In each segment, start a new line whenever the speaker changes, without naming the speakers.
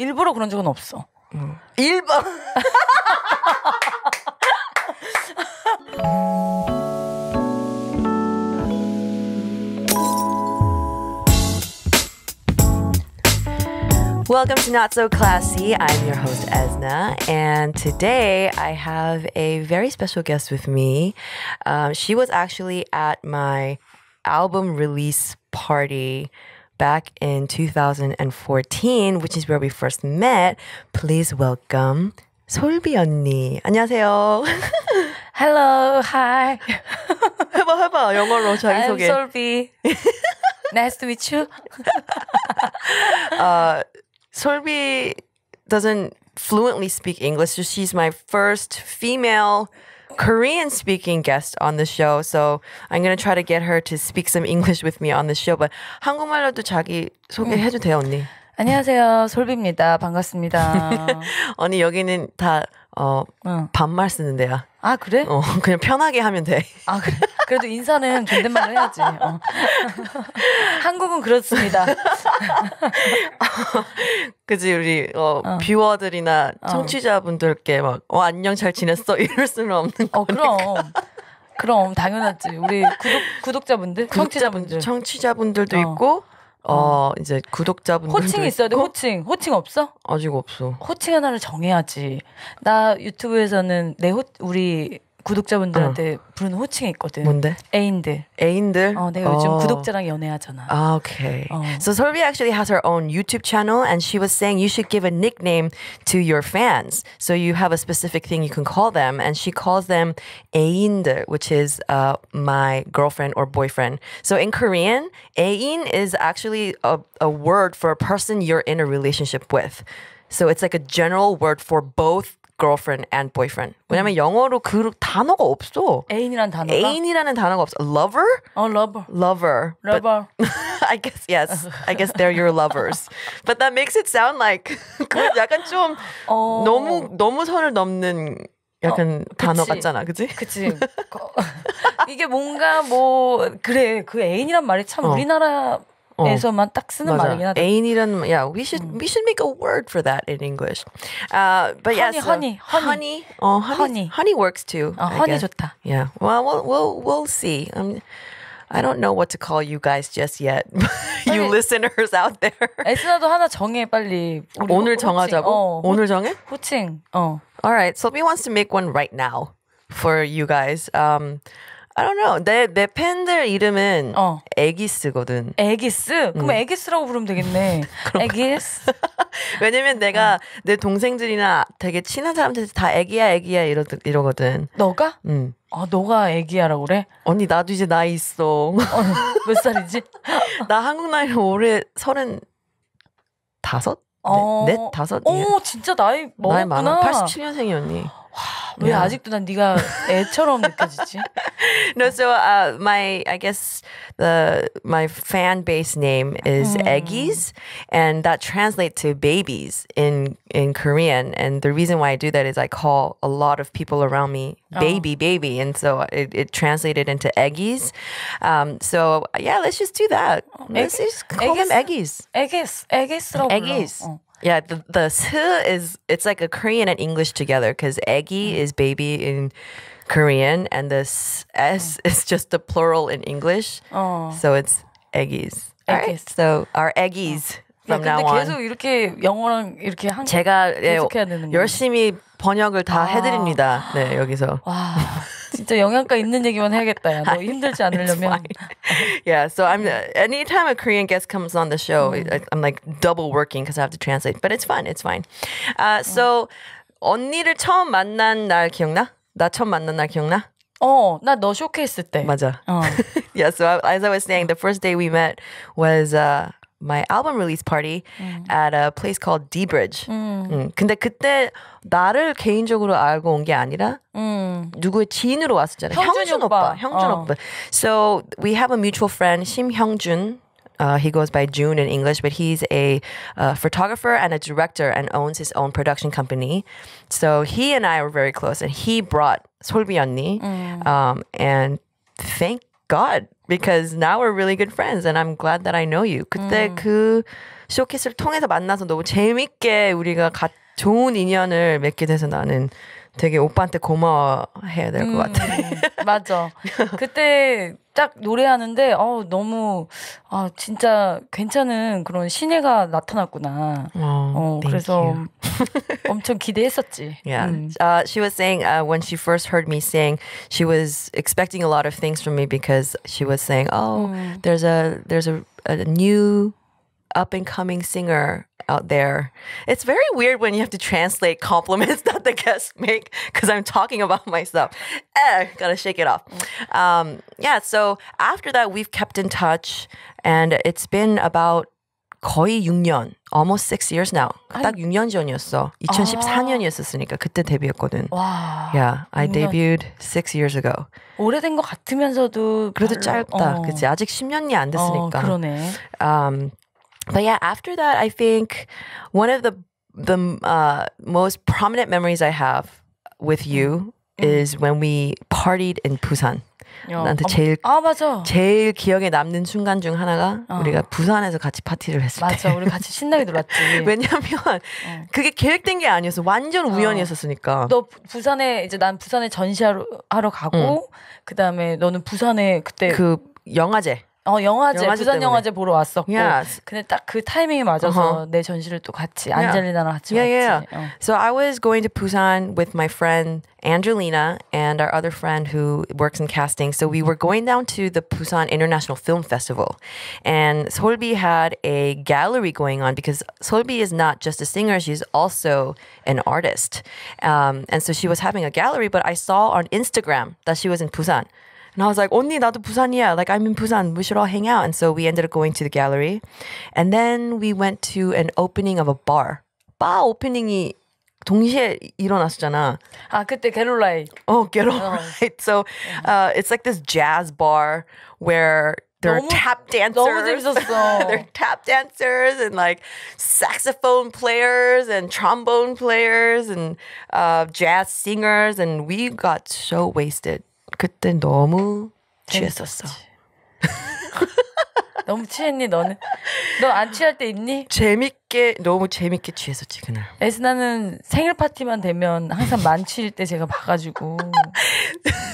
일부러 그런 적은 없어. 음.
Welcome to Not So Classy. I'm your host, Esna, and today I have a very special guest with me. Um, she was actually at my album release party back in 2014, which is where we first met, please welcome Solbi 언니. 안녕하세요.
Hello, hi.
해봐, 해봐. 영어로 자기소개. I'm
Solbi. nice to meet you.
uh, does doesn't fluently speak English, so she's my first female Korean speaking guest on the show. So I'm going to try to get her to speak some English with me on the show. But 한국말로도 자기 소개해도 돼요, 언니?
안녕하세요. 솔비입니다. 반갑습니다.
언니 여기는 다 어, 응. 반말 쓰는데요. 아 그래? 어 그냥 편하게 하면 돼. 아 그래? 그래도 인사는 존댓말로 해야지. 어. 한국은 그렇습니다. 그지 우리 어, 어. 비워들이나 어. 청취자분들께 막 어 안녕 잘 지냈어 이럴 수는 없는
거. 어 그럼. 그럼 당연하지. 우리 구독 구독자분들, 청취자분들,
청취자분들도 어. 있고 어. 어, 이제 구독자분들 호칭 있어야 돼.
호칭. 호칭 없어?
아직 없어.
호칭 하나를 정해야지. 나 유튜브에서는 내 호, 우리
구독자분들한테 어. 부르는 호칭이 있거든. 뭔데? 애인들. 애인들. 어, 내가 요즘 어. 구독자랑 연애하잖아. 아, okay. 어. So Solvi actually has her own YouTube channel, and she was saying you should give a nickname to your fans. So you have a specific thing you can call them, and she calls them 애인들, which is uh, my girlfriend or boyfriend. So in Korean, 애인 is actually a, a word for a person you're in a relationship with. So it's like a general word for both girlfriend and boyfriend. 왜냐면 영어로 그 단어가 없어. 애인이란 단어가. 애인이라는 단어가 없어. lover? 어, lover. lover. lover. I guess yes. I guess they're your lovers. But that makes it sound like 그건 약간 좀 어... 너무 너무 선을 넘는 약간 어, 단어 그치. 같잖아, 그지? 그치.
이게 뭔가 뭐 그래 그 애인이란 말이 참 어. 우리나라
So, 쓰는 맞아. 말이긴 하다. yeah we should we should make a word for that in English. Uh, but yeah, so honey, honey, honey, oh, honey, honey, honey works too. honey 좋다. Yeah. Well, we'll we'll, we'll see. Um, I don't know what to call you guys just yet. you listeners out there. 에스나도 하나 정해 빨리. 오늘 정하자고. 어, 오늘 정해?
호칭. 어.
All right. So we wants to make one right now for you guys. Um. I don't know. 내, 내 팬들 이름은 어. 애기스거든. 애기스? 그럼 음. 애기스라고 부르면 되겠네. 애기스? 왜냐면 내가 어. 내 동생들이나 되게 친한 사람들한테 다 애기야, 애기야 이러, 이러거든. 너가? 응. 음. 아, 너가 애기야라고 그래? 언니, 나도 이제 나이 있어. 어, 몇 살이지? 나 한국 나이로 올해 서른 다섯? 네, 어. 넷, 다섯? 오, 진짜 나이 먹었구나. 나이 많아. 87년생이 언니. 와, 왜 아직도 난 네가
애처럼 느껴지지?
no, so uh, my I guess the my fan base name is mm. Eggies, and that translates to babies in in Korean. And the reason why I do that is I call a lot of people around me oh. baby, oh. baby, and so it, it translated into Eggies. Um, so yeah, let's just do that. Oh, let's just call eggies. them
Eggies. Eggies, Eggies. Eggies.
Yeah, the, the s is it's like a Korean and English together because eggy mm. is baby in Korean and the s, mm. is just the plural in English. Oh, So it's eggies. All right. Eggies. So our eggies. Oh. from 근데 now on. 계속
이렇게 영어랑
이렇게 한국 제가 예, 계속해야 되는 거예요. 열심히 번역을 다 아. 해드립니다. 네 여기서. 와.
진짜 영양가 있는 얘기만 해야겠다. 야, 너 힘들지 않으려면.
yeah, so I'm anytime a Korean guest comes on the show, mm. I'm like double working because I have to translate. But it's fine, it's fine. Uh, so 언니를 처음 만난 날 기억나? 나 처음 만난 날 기억나? 어, 나 너 쇼케이스 때. 맞아. 어. yeah, so I, as I was saying, the first day we met was. Uh, my album release party 음. at a place called D Bridge.
음. 음.
근데 그때 나를 개인적으로 알고 온 아니라 음. 누구의 지인으로 형준, 형준 오빠. 오빠. 형준 어. 오빠. So we have a mutual friend, 심형준. Uh, he goes by June in English, but he's a uh, photographer and a director and owns his own production company. So he and I were very close, and he brought Solbi Anni. Um, and thank God because now we're really good friends and I'm glad that I know you. 그때 음. 그 쇼케이스를 통해서 만나서 너무 재밌게 우리가 가, 좋은 인연을 맺게 돼서 나는 되게 오빠한테 고마워해야 될것 음, 같아.
맞아. 그때 딱 노래하는데 어 너무 아 진짜 괜찮은 그런 신예가 나타났구나. 어, 어 그래서 엄청 기대했었지. Yeah. 음.
Uh, she was saying uh, when she first heard me sing, she was expecting a lot of things from me because she was saying, "Oh, 음. there's a there's a, a new up and coming singer out there. It's very weird when you have to translate compliments that the guests make because I'm talking about myself. Eh, gotta shake it off. Um, yeah, so after that, we've kept in touch, and it's been about 거의 6년, almost 6 years now. 딱딱 6년 전이었어. 2014년이었으니까 그때 데뷔했거든. 와. Yeah, I 6년. debuted 6 years ago. 오래된 것 같으면서도 그래도 별로, 짧다. 어. 그치 아직 10년이 안 됐으니까. 어, 그러네. Um, but yeah, after that, I think one of the the uh, most prominent memories I have with you 음. 음. is when we partied in Busan. 어. 나한테 아, 제일 아 맞아 제일 기억에 남는 순간 중 하나가 어. 우리가 부산에서 같이 파티를 했을 맞아, 때 맞아 우리 같이 신나게 놀았지 왜냐면 어. 그게 계획된 게 아니었어 완전 어. 우연이었었으니까 너 부산에 이제 난 부산에 전시하러
하러 가고 응. 그 다음에 너는 부산에
그때 그 영화제
어 영화제, 영화제 부산 영화제
보러 왔었고 yes. 근데 그 타이밍이 맞아서 uh-huh.
내 전시를 또 같이 안젤리나랑 같이
yeah. yeah, yeah. 어. So I was going to Busan with my friend Angelina and our other friend who works in casting. So we were going down to the Busan International Film Festival. And Solbi had a gallery going on because Solbi is not just a singer, she's also an artist. Um, and so she was having a gallery, but I saw on Instagram that she was in Busan. And I was like, only 언니 Busan, yeah. Like I'm in Busan. We should all hang out. And so we ended up going to the gallery. And then we went to an opening of a bar. Bar opening이 동시에 일어났잖아. 아 그때 게롤라이. 어 게롤라이. So uh, it's like this jazz bar where they're 너무, tap dancers. they're tap dancers and like saxophone players and trombone players and uh, jazz singers and we got so wasted. 그때 너무 취했었어.
너무 취했니 너는? 너 안 취할 때 있니? 재밌게 너무 재밌게 취했었지 그날. 에스나는 생일 파티만 되면 항상 만취일 때 제가 봐가지고.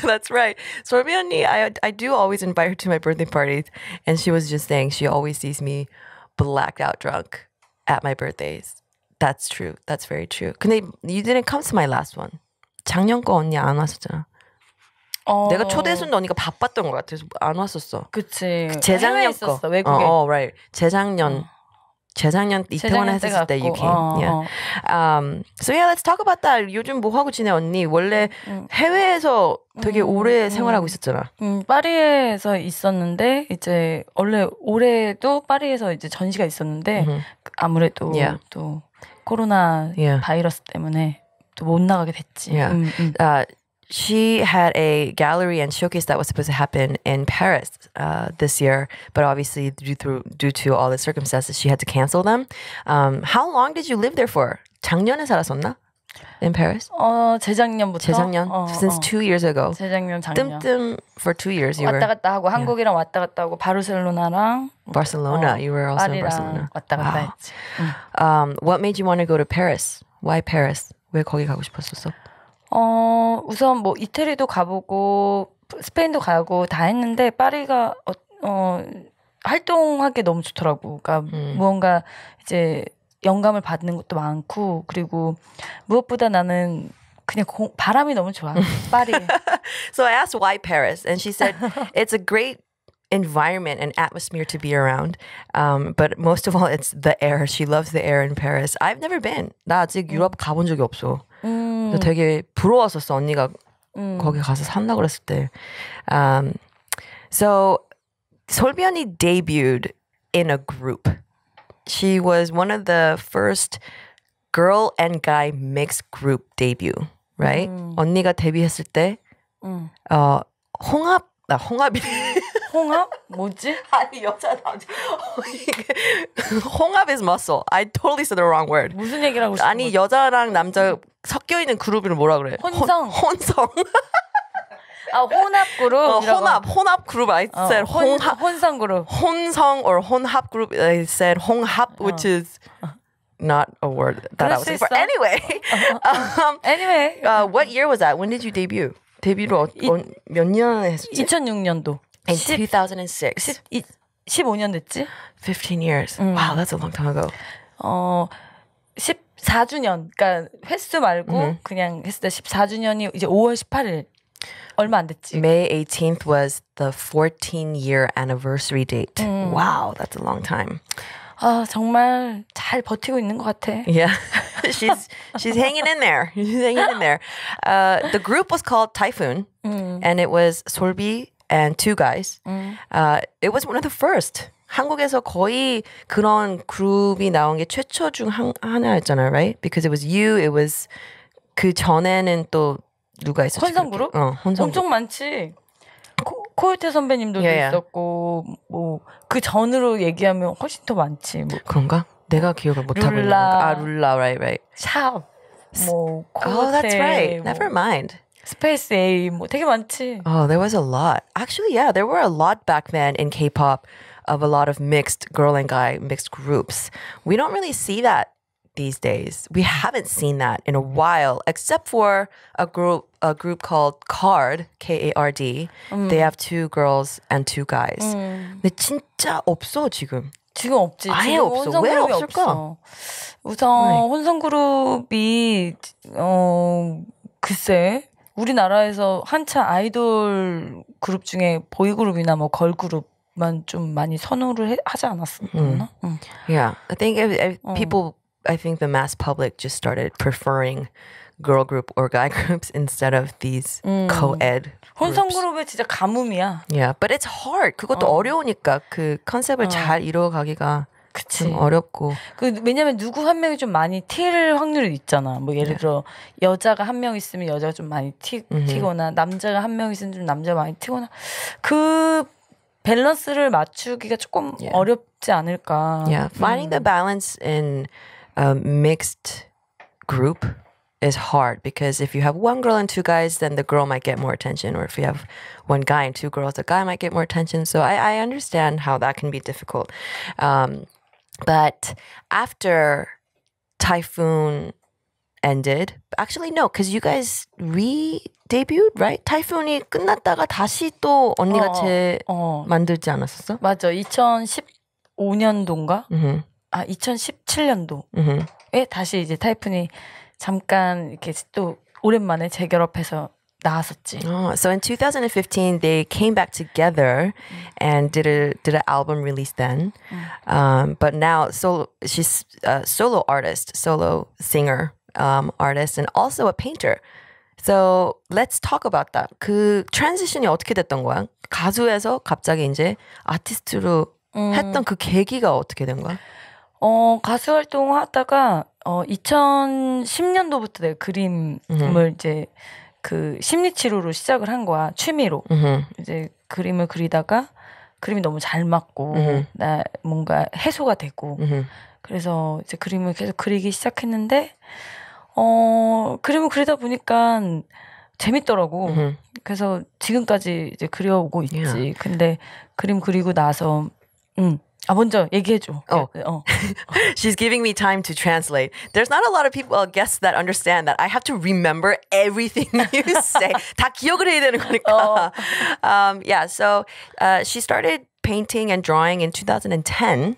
That's right. 솔미 언니, I I do always invite her to my birthday parties, and she was just saying she always sees me blacked out drunk at my birthdays. That's true. That's very true. 근데 you didn't come to my last one. 작년 거 언니 안 왔었잖아. 어. 내가 초대순 너니까 바빴던 것 같아서 안 왔었어. 그치. 그 재작년 거. 외국에. 어, 어, right. 재작년. 어. 재작년 이태원 했을 때 UK. 어, yeah. 어. Um, so yeah, let's talk about that. 요즘 뭐 하고 지내 언니? 원래 음. 음. 해외에서 되게 음, 오래 음. 생활하고 있었잖아.
음, 파리에서 있었는데 이제 원래 올해도 파리에서 이제 전시가 있었는데 음 아무래도 yeah. 또 코로나 yeah. 바이러스 때문에 또 못 나가게 됐지. Yeah. 음,
음. Uh, she had a gallery and showcase that was supposed to happen in Paris uh, this year, but obviously due through due to all the circumstances, she had to cancel them. Um, how long did you live there for? 작년에 살았었나? In Paris? 어
재작년부터. 재작년. 어, Since 어.
two years ago.
재작년 작년. 뜸뜸
for two years you 왔다 갔다
하고 한국이랑 yeah. 왔다 갔다 하고 바르셀로나랑.
Barcelona. 어, you were also in Barcelona. 왔다 갔다 wow. 했지. Um, what made you want to go to Paris? Why Paris? 왜 거기 가고 싶었었어?
어, 우선 뭐 이태리도 가보고 스페인도 가고 다 했는데 파리가 어, 어 활동하기 너무 좋더라고. 그러니까 음. 무언가 이제 영감을 받는 것도 많고 그리고 무엇보다 나는 그냥 공, 바람이 너무 좋아.
파리. so I asked why Paris and she said it's a great environment and atmosphere to be around. Um, but most of all, it's the air. She loves the air in Paris. I've never been. 나 아직 유럽 가본 적이 없어. 음. 되게 부러웠었어 언니가 음. 거기 가서 산다 그랬을 때. Um, so Solbion이 debuted in a group. She was one of the first girl and guy mixed group debut, right? 음. 언니가 데뷔했을 때 음. 어, 홍합 나
홍합? 뭐지? 아니 여자 남자
홍합 is muscle. I totally said the wrong word. 무슨 얘기라고 싶은 아니 거지? 여자랑 남자 섞여 있는 그룹을 뭐라 그래? 혼성. 혼, 성아
혼합 그룹. 어, 혼합
혼합 그룹. I said 어, 혼, 합 혼성 그룹. 혼성 or 혼합 그룹. I said 홍합, which is not a word that I was looking for. Anyway, um, anyway, uh, what year was that? When did you debut? 데뷔를 어, 이, 몇 년에 했지? 2006년도. in 2006. 15 years. Wow, that's a long time ago. 어,
14주년. 그러니까 횟수 말고 mm-hmm. 그냥 했을 때 14주년이 이제 5월 18일. 얼마 안 됐지.
May 18th was the 14 year anniversary date. Wow, that's a long time.
아, 정말 잘 버티고 있는 것 같아. Yeah.
she's she's hanging in there. She's hanging in there. Uh, the group was called Typhoon mm. and it was Solbi and two guys. 음. Uh, it was one of the first. 한국에서 거의 그런 그룹이 나온 게 최초 중 한, 하나였잖아요, right? Because it was you, it was 그 전에는 또 누가 있었지? 혼성 그룹? 어, 혼성 엄청
많지. 코, 요태 선배님도 yeah, yeah. 있었고 뭐 그 전으로 얘기하면 훨씬 더 많지. 뭐.
그런가? 내가 기억을 못 하고 있는 아
룰라, right, right. 샵. 뭐 코요태. Oh, that's right. 뭐. Never mind.
Space name.
되게 많지.
Oh, there was a lot. Actually, yeah, there were a lot back then in K-pop of a lot of mixed girl and guy mixed groups. We don't really see that these days. We haven't seen that in a while, except for a group a group called Card K A mm. They have two girls and two guys. 음. Mm. 근데 진짜 없어 지금. 지금 없지. 아예 지금 없어. 왜 없을까? 없어.
우선 네. 혼성 그룹이 어 글쎄 우리나라에서 한차 아이돌 그룹 중에 보이그룹이나 뭐 걸그룹만 좀 많이 선호를 해, 하지 않았었나? Mm. 응.
Yeah, I think if, if people, 어. I think the mass public just started preferring girl group or guy groups instead of these 음. co-ed. 혼성 그룹의
진짜 가뭄이야.
Yeah, but it's hard. 그것도 어. 어려우니까 그 컨셉을 어. 잘 이루어가기가. 그치. 어렵고. 그 왜냐면 누구 한 명이 좀 많이 튈
확률이 있잖아. 뭐 예를 들어 여자가 한 명 있으면 여자가 좀 많이 튀, 튀거나 남자가 한명 있으면 좀 남자 가 많이 튀거나 그 밸런스를 맞추기가 조금 yeah. 어렵지 않을까. Yeah, finding the
balance in a mixed group is hard because if you have one girl and two guys, then the girl might get more attention, or if you have one guy and two girls, the guy might get more attention. So I, I understand how that can be difficult. Um, But after Typhoon ended, actually no, because you guys re d e b 데뷔 right? t y p h o o n 이 끝났다가 다시 또 언니가 어, 제 어. 만들지 않았었어? 맞아.
2015년도인가? Mm-hmm. 아, 2017년도에
mm-hmm.
다시 이제 타이푼이 잠깐 이렇게 또 오랜만에 재결합해서 나왔었지. Oh,
so in 2015, they came back together and did a did an album release then. Um, but now, solo she's a solo artist, solo singer, um, artist, and also a painter. So let's talk about that. 그 트랜지션이 어떻게 됐던 거야? 가수에서 갑자기 이제 아티스트로 음. 했던 그 계기가 어떻게 된 거야? 어, 가수 활동하다가 어,
2010년도부터 내가 그림을 음. 이제 그 심리 치료로 시작을 한 거야 취미로 음흠. 이제 그림을 그리다가 그림이 너무 잘 맞고 음흠. 나 뭔가 해소가 되고 음흠. 그래서 이제 그림을 계속 그리기 시작했는데 어 그림을 그리다 보니까 재밌더라고 그래서 지금까지 이제 그려오고 있지 yeah. 근데 그림 그리고 나서 음아 먼저 얘기해 어. 어.
She's giving me time to translate. There's not a lot of people uh, guests that understand that I have to remember everything you say. 다 기억을 해야 되는 거니까. 어. Um, yeah, so uh, she started painting and drawing in 2010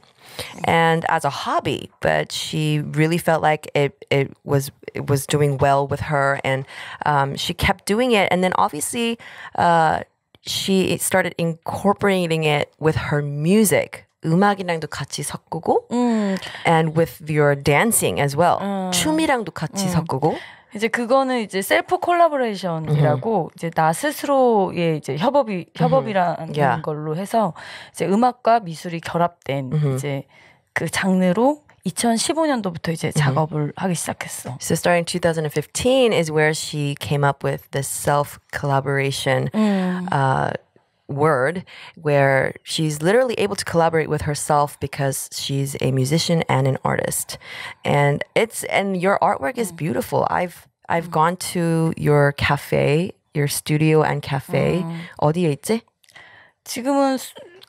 and as a hobby but she really felt like it, it was it was doing well with her and um, she kept doing it and then obviously uh, she started incorporating it with her music 음악이랑도 같이 섞고 음. and with your dancing as well 음. 춤이랑도 같이 음. 섞고 이제 그거는 이제 셀프
콜라보레이션이라고 음 이제 나 스스로의 이제 협업이 음. 협업이라는 yeah. 걸로 해서 이제 음악과 미술이
결합된
음 이제 그
장르로
2015년도부터 이제 음. 작업을 하기 시작했어.
So starting 2015 is where she came up with the self collaboration. 음. Uh, word where she's literally able to collaborate with herself because she's a musician and an artist and it's and your artwork is mm. beautiful i've i've mm. gone to your cafe your studio and cafe mm. 어디에 있지 지금은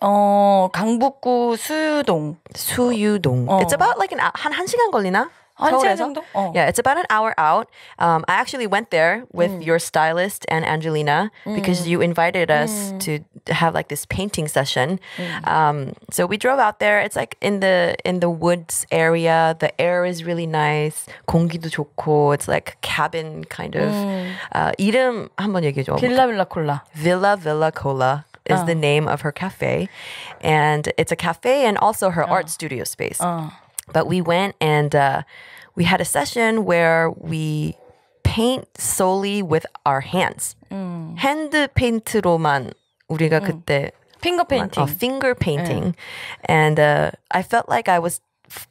어 강북구 수유동 수유동 it's about like an 한 1시간 걸리나 서울에서? 어. Yeah, it's about an hour out. Um, I actually went there with your stylist and Angelina because you invited us to have like this painting session. Um, so we drove out there. It's like in the in the woods area. The air is really nice. 공기도 좋고. It's like cabin kind of. Uh, 이름 한번 얘기해 줘. 빌라 빌라 콜라. Villa Villa Cola is uh. the name of her cafe, and it's a cafe and also her uh. art studio space. But we went and uh, we had a session where we paint solely with our hands. Mm. Hand 핸드 우리가 그때 finger painting. Uh, finger painting. And uh, I felt like I was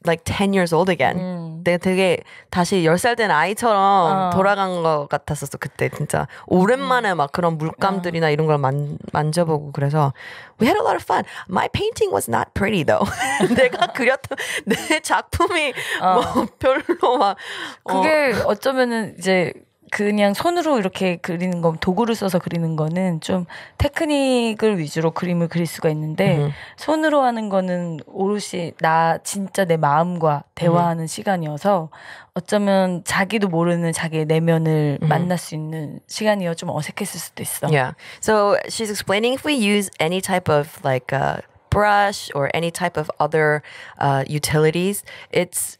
like 10 years old again. 음. 내가 되게 다시 10살 된 아이처럼 어. 돌아간 것 같았었어. 그때 진짜 오랜만에 막 그런 물감들이나 어. 이런 걸 만, 만져보고 그래서 we had a lot of fun. My painting was not pretty though. 내가 그렸던 내 작품이 어. 뭐 별로 막
어. 그게 어. 어쩌면은 이제 그냥 손으로 이렇게 그리는 거 도구를 써서 그리는 거는 좀 테크닉을 위주로 그림을 그릴 수가 있는데 음. 손으로 하는 거는 오롯이 나 진짜 내 마음과 대화하는 음. 시간이어서 어쩌면 자기도 모르는 자기의 내면을 음. 만날 수 있는 시간이어 좀 어색했을 수도 있어. Yeah.
So she's explaining if we use any type of like a uh, brush or any type of other uh, utilities, it's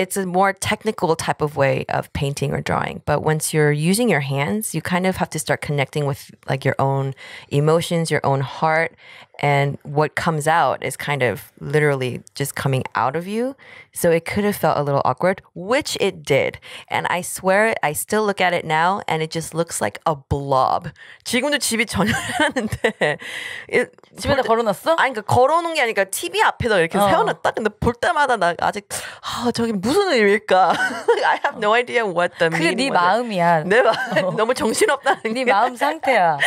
it's a more technical type of way of painting or drawing. But once you're using your hands, you kind of have to start connecting with like your own emotions, your own heart, and what comes out is kind of literally just coming out of you. So it could have felt a little awkward, which it did. And I swear, I still look at it now, and it just looks like a blob. 지금도 집이 전혀하는데 집에다 걸어놨어? 아니 그러니까 걸어 걸어놓은 게 아니라 TV 앞에다 이렇게 어. 세워놨다. 근데 볼 때마다 나 아직 아 저게 무슨 의미일까? I have no idea what the. 그게 네 마음이야. 내 마음 너무 정신없다. 네 마음 상태야.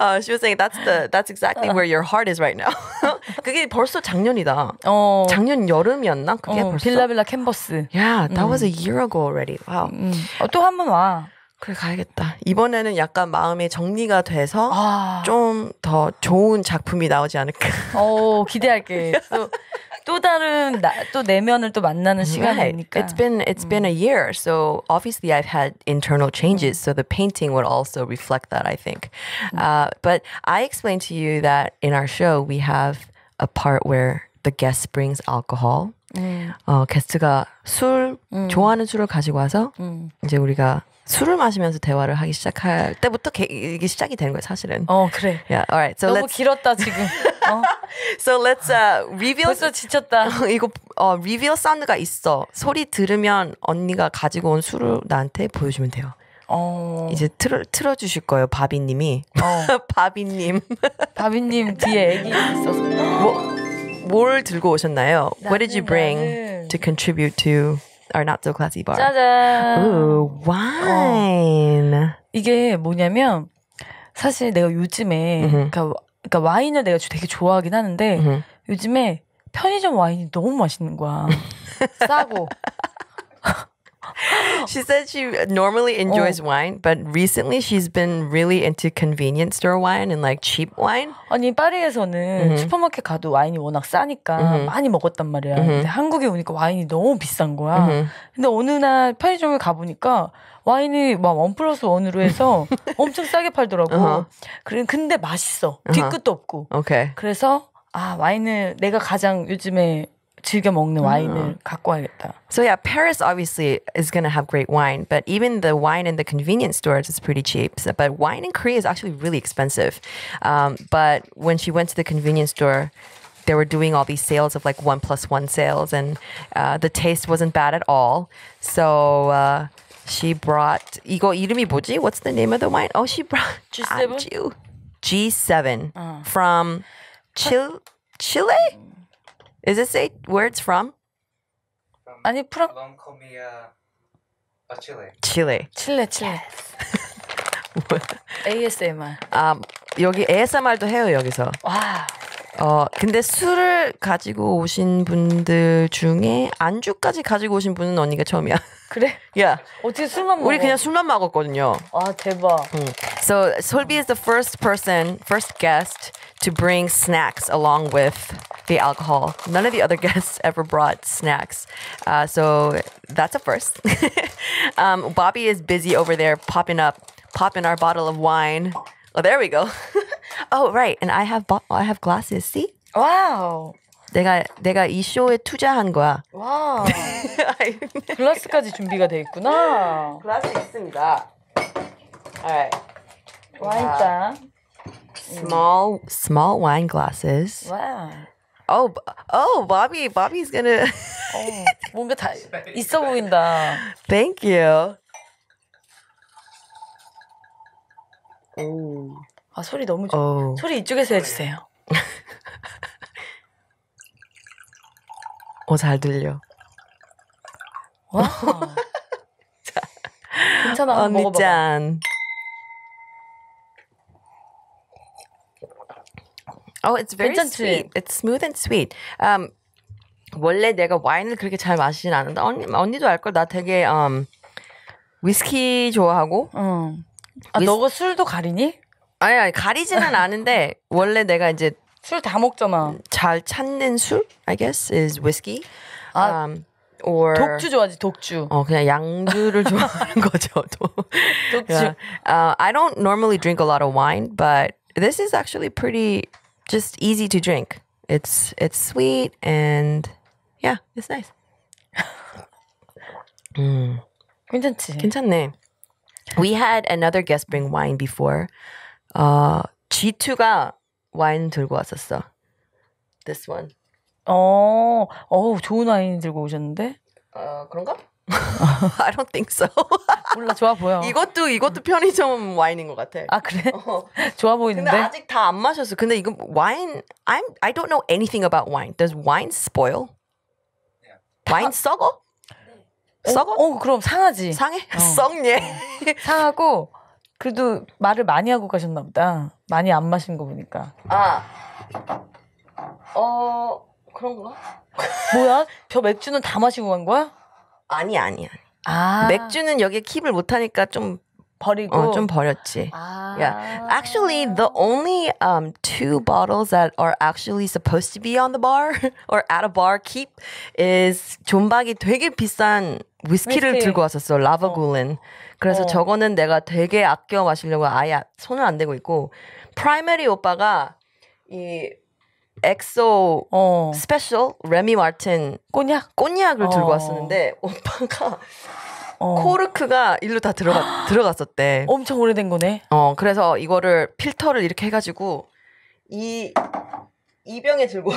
uh, she was saying that's the that's exactly. exactly where your heart is right now. 그게 벌써 작년이다. 어. 작년 여름이었나? 그게 어, 벌써. 빌라빌라 캔버스. Yeah, that 음. was a 음. year ago
already. Wow. 음. 음. 어, 또한 번 와. 그래 가야겠다.
이번에는 약간 마음의 정리가 돼서 아. 좀더 좋은 작품이 나오지 않을까.
어 기대할게. s 또 다른 나, 또 내면을 또 만나는 시간이니까. It's
been it's been a year, so obviously I've had internal changes. So the painting would also reflect that, I think. Uh, but I explained to you that in our show we have a part where the guest brings alcohol. 음. 어, 게스트가 술 음. 좋아하는 술을 가지고 와서 음. 이제 우리가 술을 마시면서 대화를 하기 시작할 때부터 게, 이게 시작이 되는 거예요, 사실은. 어, 그래. Yeah, alright. So 너무 let's... 길었다 지금. 어. So let's uh, reveal. 벌써 지쳤다. 이거 어, reveal 사운드가 있어. 소리 들으면 언니가 가지고 온 술을 나한테 보여주면 돼요. 어. 이제 틀어, 틀어주실 거예요, 바비님이. 어. 바비님. 바비님 뒤에 애기 있어서. 뭐, 뭘 들고 오셨나요? What did you bring 나는... to contribute to our not so classy bar? 짜잔. Ooh, 어. wine. 어. 이게 뭐냐면
사실 내가 요즘에 mm-hmm. 그러니까 그러니까 와인을 내가 되게 좋아하긴 하는데 음. 요즘에 편의점 와인이 너무 맛있는 거야.
싸고. she said she normally enjoys 어. wine, but recently she's been really into convenience store wine and like cheap wine.
아니 파리에서는 mm-hmm. 슈퍼마켓 가도 와인이 워낙 싸니까 mm-hmm. 많이
먹었단 말이야. Mm-hmm. 근데 한국에 오니까 와인이 너무 비싼 거야. 근데 어느
날 편의점을 가 보니까 와인이 막원 플러스 원으로 해서 엄청 싸게 팔더라고. Uh-huh. 근데 맛있어. 뒤끝도
없고. Okay.
그래서 아 와인을 내가 가장 요즘에 즐겨 먹는 와인을 갖고 와야겠다.
So yeah, Paris obviously is going to have great wine, but even the wine in the convenience stores is pretty cheap. So, but wine in Korea is actually really expensive. Um, but when she went to the convenience store, they were doing all these sales of like one plus one sales, and uh, the taste wasn't bad at all. So. Uh, she brought 이거 이름이 뭐지? What's the name of the wine? Oh, she brought G7. G7 uh. from Chile. Chile? Is it say where it's from? from 아니 프랑 콜롬비아 Chile. Chile. Chile, Chile. ASMR. Um. 여기 ASMR도 해요, 여기서. 와. Wow. 어, 근데 술을 가지고 오신 분들 중에 안주까지 가지고 오신 분은 언니가 처음이야. 그래? 야. 어떻게 술만 먹어? 우리 그냥 술만 먹었거든요. 아, 대박. 응. So, Solbi is the first person, first guest to bring snacks along with the alcohol. None of the other guests ever brought snacks. Uh, so, that's a first. um, Bobby is busy over there popping up, popping our bottle of wine. Oh, there we go. Oh, right. And I have bought, I have glasses. See? Wow. 내가 내가 이 쇼에 투자한 거야. 와. 글라스까지 준비가 돼
있구나. 글라스 있습니다. Alright. 와인잔. Small
small wine glasses. Wow. Oh, oh, Bobby, Bobby's gonna.
Oh. 뭔가 다 있어 보인다.
Thank you.
Oh. 아 소리 너무 좋아. 어. 소리 이쪽에서 해주세요.
어 잘 들려. 와. 자, 괜찮아. 언니 어봐 짠. Oh, it's very 괜찮지? sweet. It's smooth and sweet. Um, 원래 내가 와인을 그렇게 잘 마시진 않는데 언니 언니도 알걸나 되게 um, 위스키 좋아하고. 응. 아, 위스... 너가 술도 가리니? 아니, 아니 가리지는 않은데 원래 내가 이제 먹잖아. 잘 찾는 술, I guess is whiskey. 아, um, or 독주 좋아하지 독주. 어 그냥 양주를 좋아하는 거죠.
독주. Yeah.
Uh, I don't normally drink a lot of wine, but this is actually pretty just easy to drink. It's it's sweet and yeah, it's nice. 음. Mm. 괜찮지. 괜찮네. We had another guest bring wine before. 아 어, G2가 와인 들고 왔었어. This one. 어, 어 좋은 와인 들고 오셨는데? 어 그런가? I don't think so. 몰라 좋아 보여. 이것도 이것도 편의점 와인인 것 같아. 아 그래? 어. 좋아 보이는데. 근데 아직 다 안 마셨어. 근데 이거 와인 I'm I don't know anything about wine. Does wine spoil? 와인 썩어? 어, 썩어? 어, 그럼 상하지. 상해? 어. 썩예. 상하고 그래도 말을 많이 하고
가셨나 보다. 많이 안 마신 거 보니까. 아,
어, 그런가? 뭐야? 저 맥주는 다 마시고 간 거야? 아니, 아니, 아니. 아. 맥주는 여기에 킵을 못하니까 좀 버리고 어, 좀 버렸지. 아. Yeah. Actually, the only um two bottles that are actually supposed to be on the bar or at a bar keep is 존박이 되게 비싼 위스키를 위스키. 들고 왔었어. 라버굴렌 어. 그래서 어. 저거는 내가 되게 아껴 마시려고 아예 손을 안 대고 있고 프라이머리 오빠가 이 엑소 어. 스페셜 레미 마틴 꼬냑 꼬냑을 어. 들고 왔었는데 오빠가 어. 코르크가 일로 다 들어가 들어갔었대.
엄청 오래된 거네.
어 그래서 이거를 필터를 이렇게 해가지고 이이 병에 들고.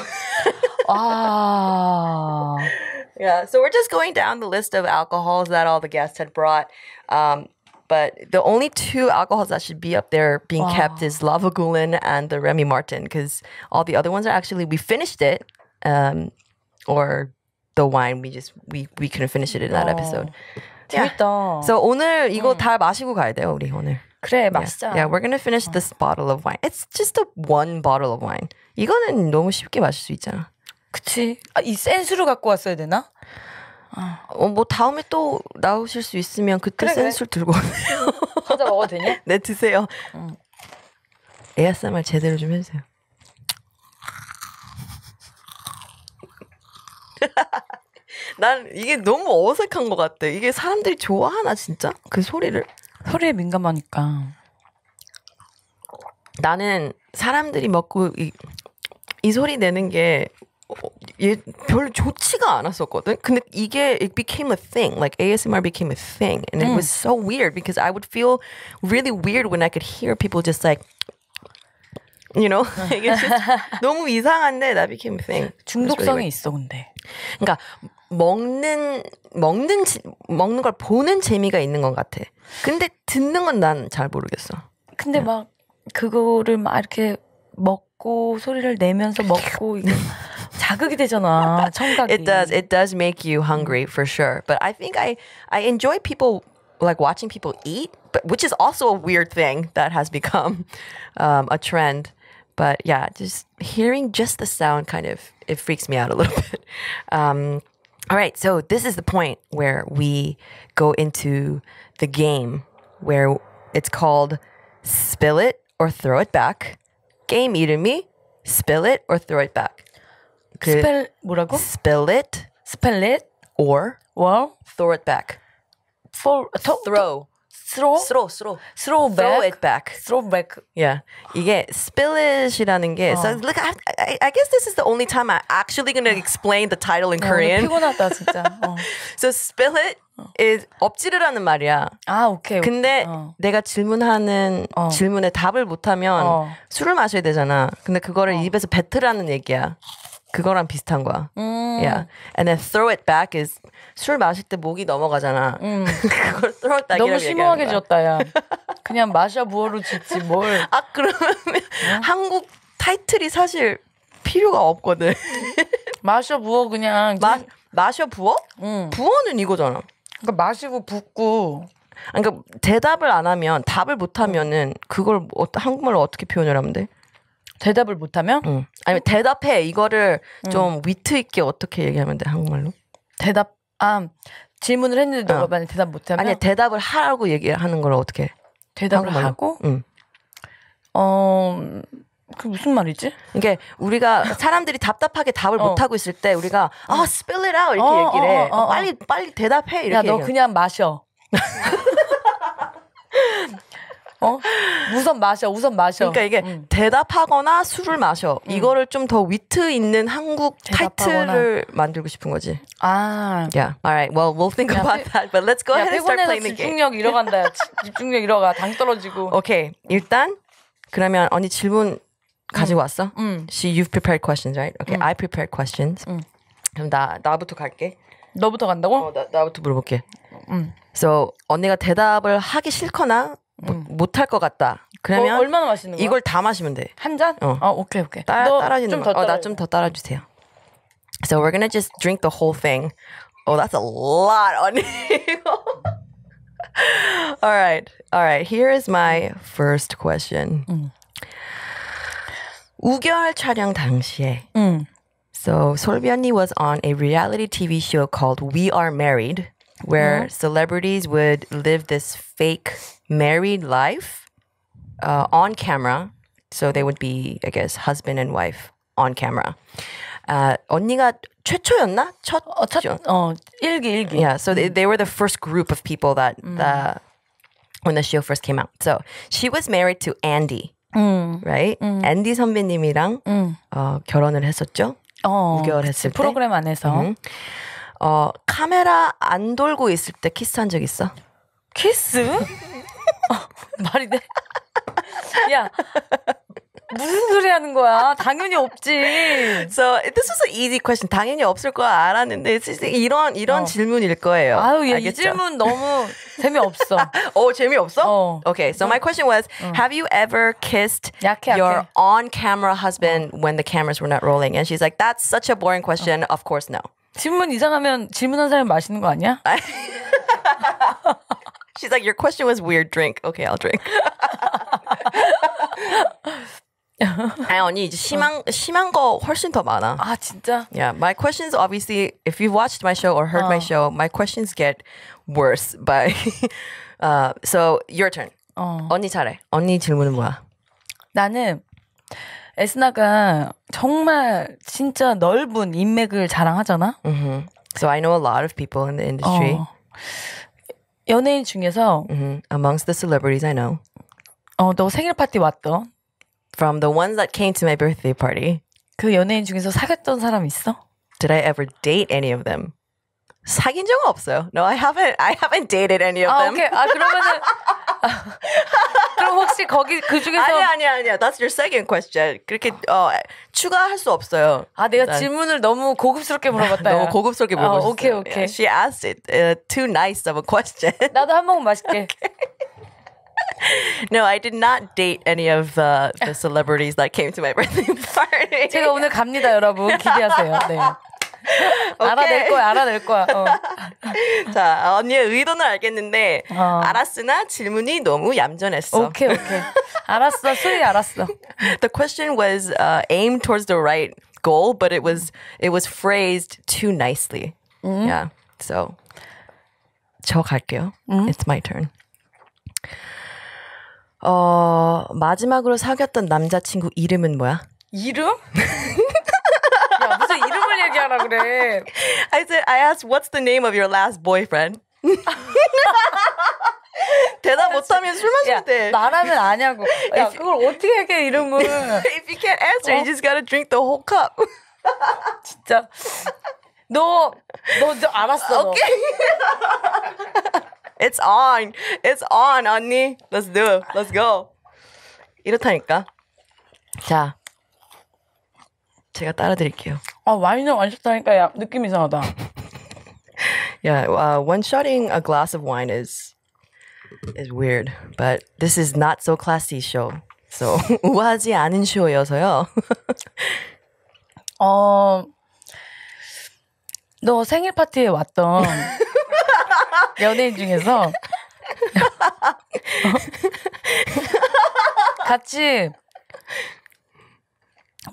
아. yeah, so we're just going down the list of alcohols that all the guests had brought. Um, but the only two alcohols that should be up there being wow. kept is Lavagulin and the Remy Martin because all the other ones are actually we finished it, um, or the wine we just we we couldn't finish it in that episode. Yeah. So 오늘 이거 다 마시고 가야 돼요 우리 오늘. 그래 마시자. Yeah. yeah, we're gonna finish this bottle of wine. It's just a one bottle of wine. 이거는 너무 쉽게 마실 수 있잖아. 그치. 아, 이 센스로 갖고 왔어야 되나? 어. 어, 뭐 다음에 또 나오실 수 있으면 그때 그래, 센술 그래. 들고 오세요. 과자 먹어도 되냐? 네 드세요. 응. ASMR 제대로 좀 해주세요. 난 이게 너무 어색한 것 같아. 이게 사람들이 좋아하나 진짜? 그 소리를 소리에 민감하니까. 나는 사람들이 먹고 이, 이 소리 내는 게 얘, 별로 좋지가 않았었거든. 근데 이게 it became a thing. Like ASMR became a thing and it was so weird because I would feel really weird when I could hear people just like you know. 이게 너무 이상한데 that became a thing. 중독성이 있어 근데. 그러니까 먹는 먹는 먹는 걸 보는 재미가 있는 것 같아. 근데 듣는 건 난 잘 모르겠어.
근데 응. 막 그거를 막 이렇게 먹고 소리를 내면서 먹고
자극이 되잖아. 청각이. It does. It does make you hungry for sure. But I think I I enjoy people like watching people eat, but which is also a weird thing that has become um, a trend. But yeah, just hearing just the sound kind of it freaks me out a little bit. Um, all right, so this is the point where we go into the game where it's called spill it or throw it back. Game me, spill it or throw it back. 그 spell 뭐라고? Spell it, spell it, or, or throw it back. For, to, throw. throw, throw, throw, throw back, throw it back, throw back. Yeah, 이게 spill it이라는 게. 어. So look, I, I, I guess this is the only time I'm actually gonna explain the title in 야, Korean. 피곤하다 진짜. 어. so spill it is 엎지르라는 말이야. 아 오케이. 근데 어. 내가 질문하는 어. 질문에 답을 못하면 어. 술을 마셔야 되잖아. 근데 그거를 어. 입에서 뱉으라는 얘기야. 그거랑 비슷한 거야.
음. Yeah.
And then throw it back is 술 마실 때 목이 넘어가잖아. 음. 그걸 throw it back 너무 심오하게 지었다 야. 그냥 마셔 부어로 짓지 뭘. 아 그러면 어? 한국 타이틀이 사실 필요가 없거든. 마셔 부어 그냥. 마, 마셔 부어? 음. 부어는 이거잖아. 그러니까 마시고 붓고. 그러니까 대답을 안 하면 답을 못 하면은 그걸 뭐, 한국말로 어떻게 표현을 하면 돼? 대답을 못하면? 응. 아니면 대답해 이거를 좀 위트 있게 어떻게 얘기하면 돼 한국말로? 대답 아 질문을 했는데 어. 너가 어. 만약 대답 못하면 아니 대답을 하라고 얘기하는 걸 어떻게? 대답을 한국말로? 하고? 응. 어. 그 무슨 말이지? 이게 우리가 사람들이 답답하게 답을 어. 못 하고 있을 때 우리가 아 어. spill it out 이렇게 어, 얘기를 어, 해. 어, 빨리 빨리 대답해 이렇게. 야너 그냥 마셔. 어? 우선 마셔, 우선 마셔. 그러니까 이게 음. 대답하거나 술을 마셔. 음. 이거를 좀 더 위트 있는 한국 대답하거나. 타이틀을 만들고 싶은 거지. 아. Yeah. Alright. Well, we'll think 야, about that. But let's
go 야, ahead and start playing the game. 집중력 잃어간다. 집중력 잃어가. 당 떨어지고.
오케이. Okay. 일단 그러면 언니 질문 가지고 음. 왔어? 음. She, you've prepared questions, right? Okay, 음. I prepared questions. 음. 그럼 나 나부터 갈게. 너부터 간다고? 어, 나, 나부터 물어볼게. 음. So 언니가 대답을 하기 싫거나 음. 못할 것 같다. 그러면 어, 얼마나 마시는 거야? 이걸 다 마시면 돼. 한 잔? 어, 어 오케이 오케이. 따라 따라주는 거. 어나 좀 더 따라주세요. So we're gonna just drink the whole thing. Oh, that's a lot on you. all right, all right. Here is my first question. 음. 우결 촬영 당시에. 음. So Solbi was on a reality TV show called We Are Married. where yeah. Uh-huh. celebrities would live this fake married life uh, on camera. So they would be, I guess, husband and wife on camera. Uh, 언니가 최초였나? 첫, 어, 첫, 어, 일기, 일기. Yeah, so they, they were the first group of people that mm. the, uh, when the show first came out. So she was married to Andy, mm. right? Mm. Andy 선배님이랑 어, 결혼을 했었죠. 어, 결했을 때. 프로그램 안에서. 어, 카메라 안 돌고 있을 때 키스한 적 있어? 키스?
어, 말이 돼? 야,
무슨 소리 하는 거야? 당연히 없지. So this was an easy question. 당연히 없을 거야 알았는데 이런 이런 어. 질문일 거예요. 아유, 얘, 이 질문 너무 재미없어. 어, 재미없어? 어. Okay. So my question was, 어. have you ever kissed 약해, your on-camera husband when the cameras were not rolling? And she's like, that's such a boring question. Of course, no. 질문 이상하면 질문한 사람이 마시는 거 아니야? She's like, your question was weird. Drink. Okay, I'll drink. 아니 언니 이제 심한 심한 거 훨씬 더 많아. 아 진짜? Yeah, my questions obviously if you've watched my show or heard 어. my show, my questions get worse. By uh, so your turn. 어. 언니 잘해. 언니 질문은 뭐야? 나는 에스나가 정말 진짜 넓은 인맥을 자랑하잖아. Mm-hmm. So I know a lot of people in the industry. 어. 연예인 중에서 mm-hmm. amongst the celebrities I know. 어, 너 생일 파티 왔던 from the ones that came to my birthday party. 그 연예인 중에서 사귀었던 사람 있어? Did I ever date any of them? 사귄 적은 없어요. No, I haven't. I haven't dated any of 아, them. 오케이. 아 그러면은 그럼 혹시 거기 그 중에서 아니 아니 아니야. That's your second question. 그렇게 어 추가할 수 없어요. 아 내가 난... 질문을 너무 고급스럽게 물어봤다. 너무 고급스럽게 물어봤어. 아, 오케이 오케이. Yeah, she asked it uh, too nice of a question. 나도 한번 맛있게. No, I did not date any of uh, the celebrities that came to my birthday
party. 제가 오늘 갑니다, 여러분. 기대하세요. 네. 알아낼 거야, 알아낼 거야.
어. 자, 언니의 의도는 알겠는데, 어. 알았으나 질문이 너무 얌전했어. 오케이, 오케이. 알았어, 수리 알았어. The question was uh, aimed towards the right goal, but it was it was phrased too nicely. Mm. Yeah, so 저 갈게요. Mm. It's my turn. 어, 마지막으로 사귀었던 남자친구 이름은 뭐야? 이름? 먼저 이름을 얘기하라 그래. I said, I asked, what's the name of your last boyfriend?
대답 못하면 술 마실 돼. 나라면 아냐고. 야, 그걸 어떻게 얘기해, 이름을. If
you can't answer, 어? you just gotta
drink the whole cup.
진짜. 너, 너, 너 알았어. 오케이. Okay. It's on. It's on, 언니. Let's do it. Let's go. 이렇다니까. 자, 제가 따라 드릴게요. 아 와인을
완샷하니까 야, 느낌 이상하다.
yeah, uh, one shotting a glass of wine is is weird, but this is not so classy show. So 우아하지 않은 쇼여서요. 어, 너 생일 파티에 왔던
연예인 중에서 같이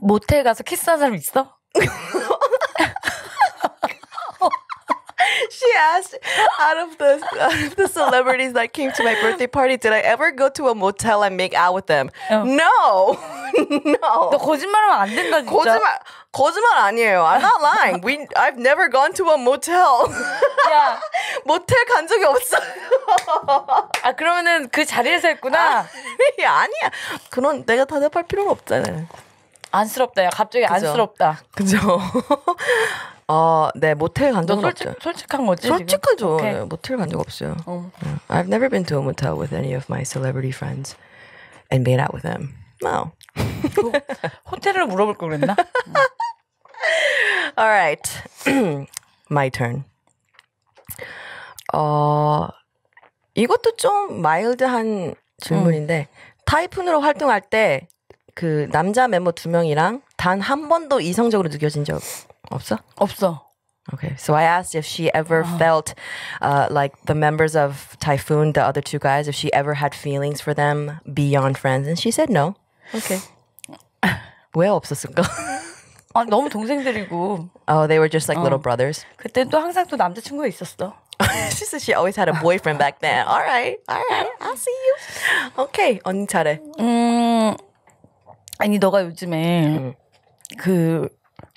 모텔 가서 키스한 사람 있어? she
asked out of the out of the celebrities that came to my birthday party, did I ever go to a motel and make out with them? 어. No. no. 너 거짓말하면 안 된다 진짜. 거짓말 거짓말 아니에요. I'm not lying. We I've never gone to a motel. 야. 모텔 간 적이 없어요. 아 그러면은 그 자리에서 했구나. 아, 아니야. 그런 내가 대답할 필요는 없잖아요.
안쓰럽다. 야, 갑자기 그죠? 안쓰럽다.
그죠. 어, 네 모텔 간 적은 솔직, 없죠. 솔직한 거지. 솔직하죠. 네, 모텔 간 적 없어요. 어. I've never been to a motel with any of my celebrity friends and made out with them. No. 호텔을 물어볼 걸 그랬나? All right, my turn. 어 이것도 좀 마일드한 질문인데 음. 타이푼으로 활동할 때그 남자 멤버 두 명이랑 단 한 번도 이성적으로 느껴진 적 없어? 없어. Okay, so I asked if she ever oh. felt uh, like the members of Typhoon, the other two guys, if she ever had feelings for them beyond friends, and she said no. Okay. 왜 없었을까?
아 너무 동생들이고.
Oh, they were just like 어. little brothers. 그때 또 항상 또 남자친구가 있었어. she said she always had a boyfriend back then. All right, all right, I'll see you. Okay, 언니 잘해. 음. 아니 너가 요즘에 응. 그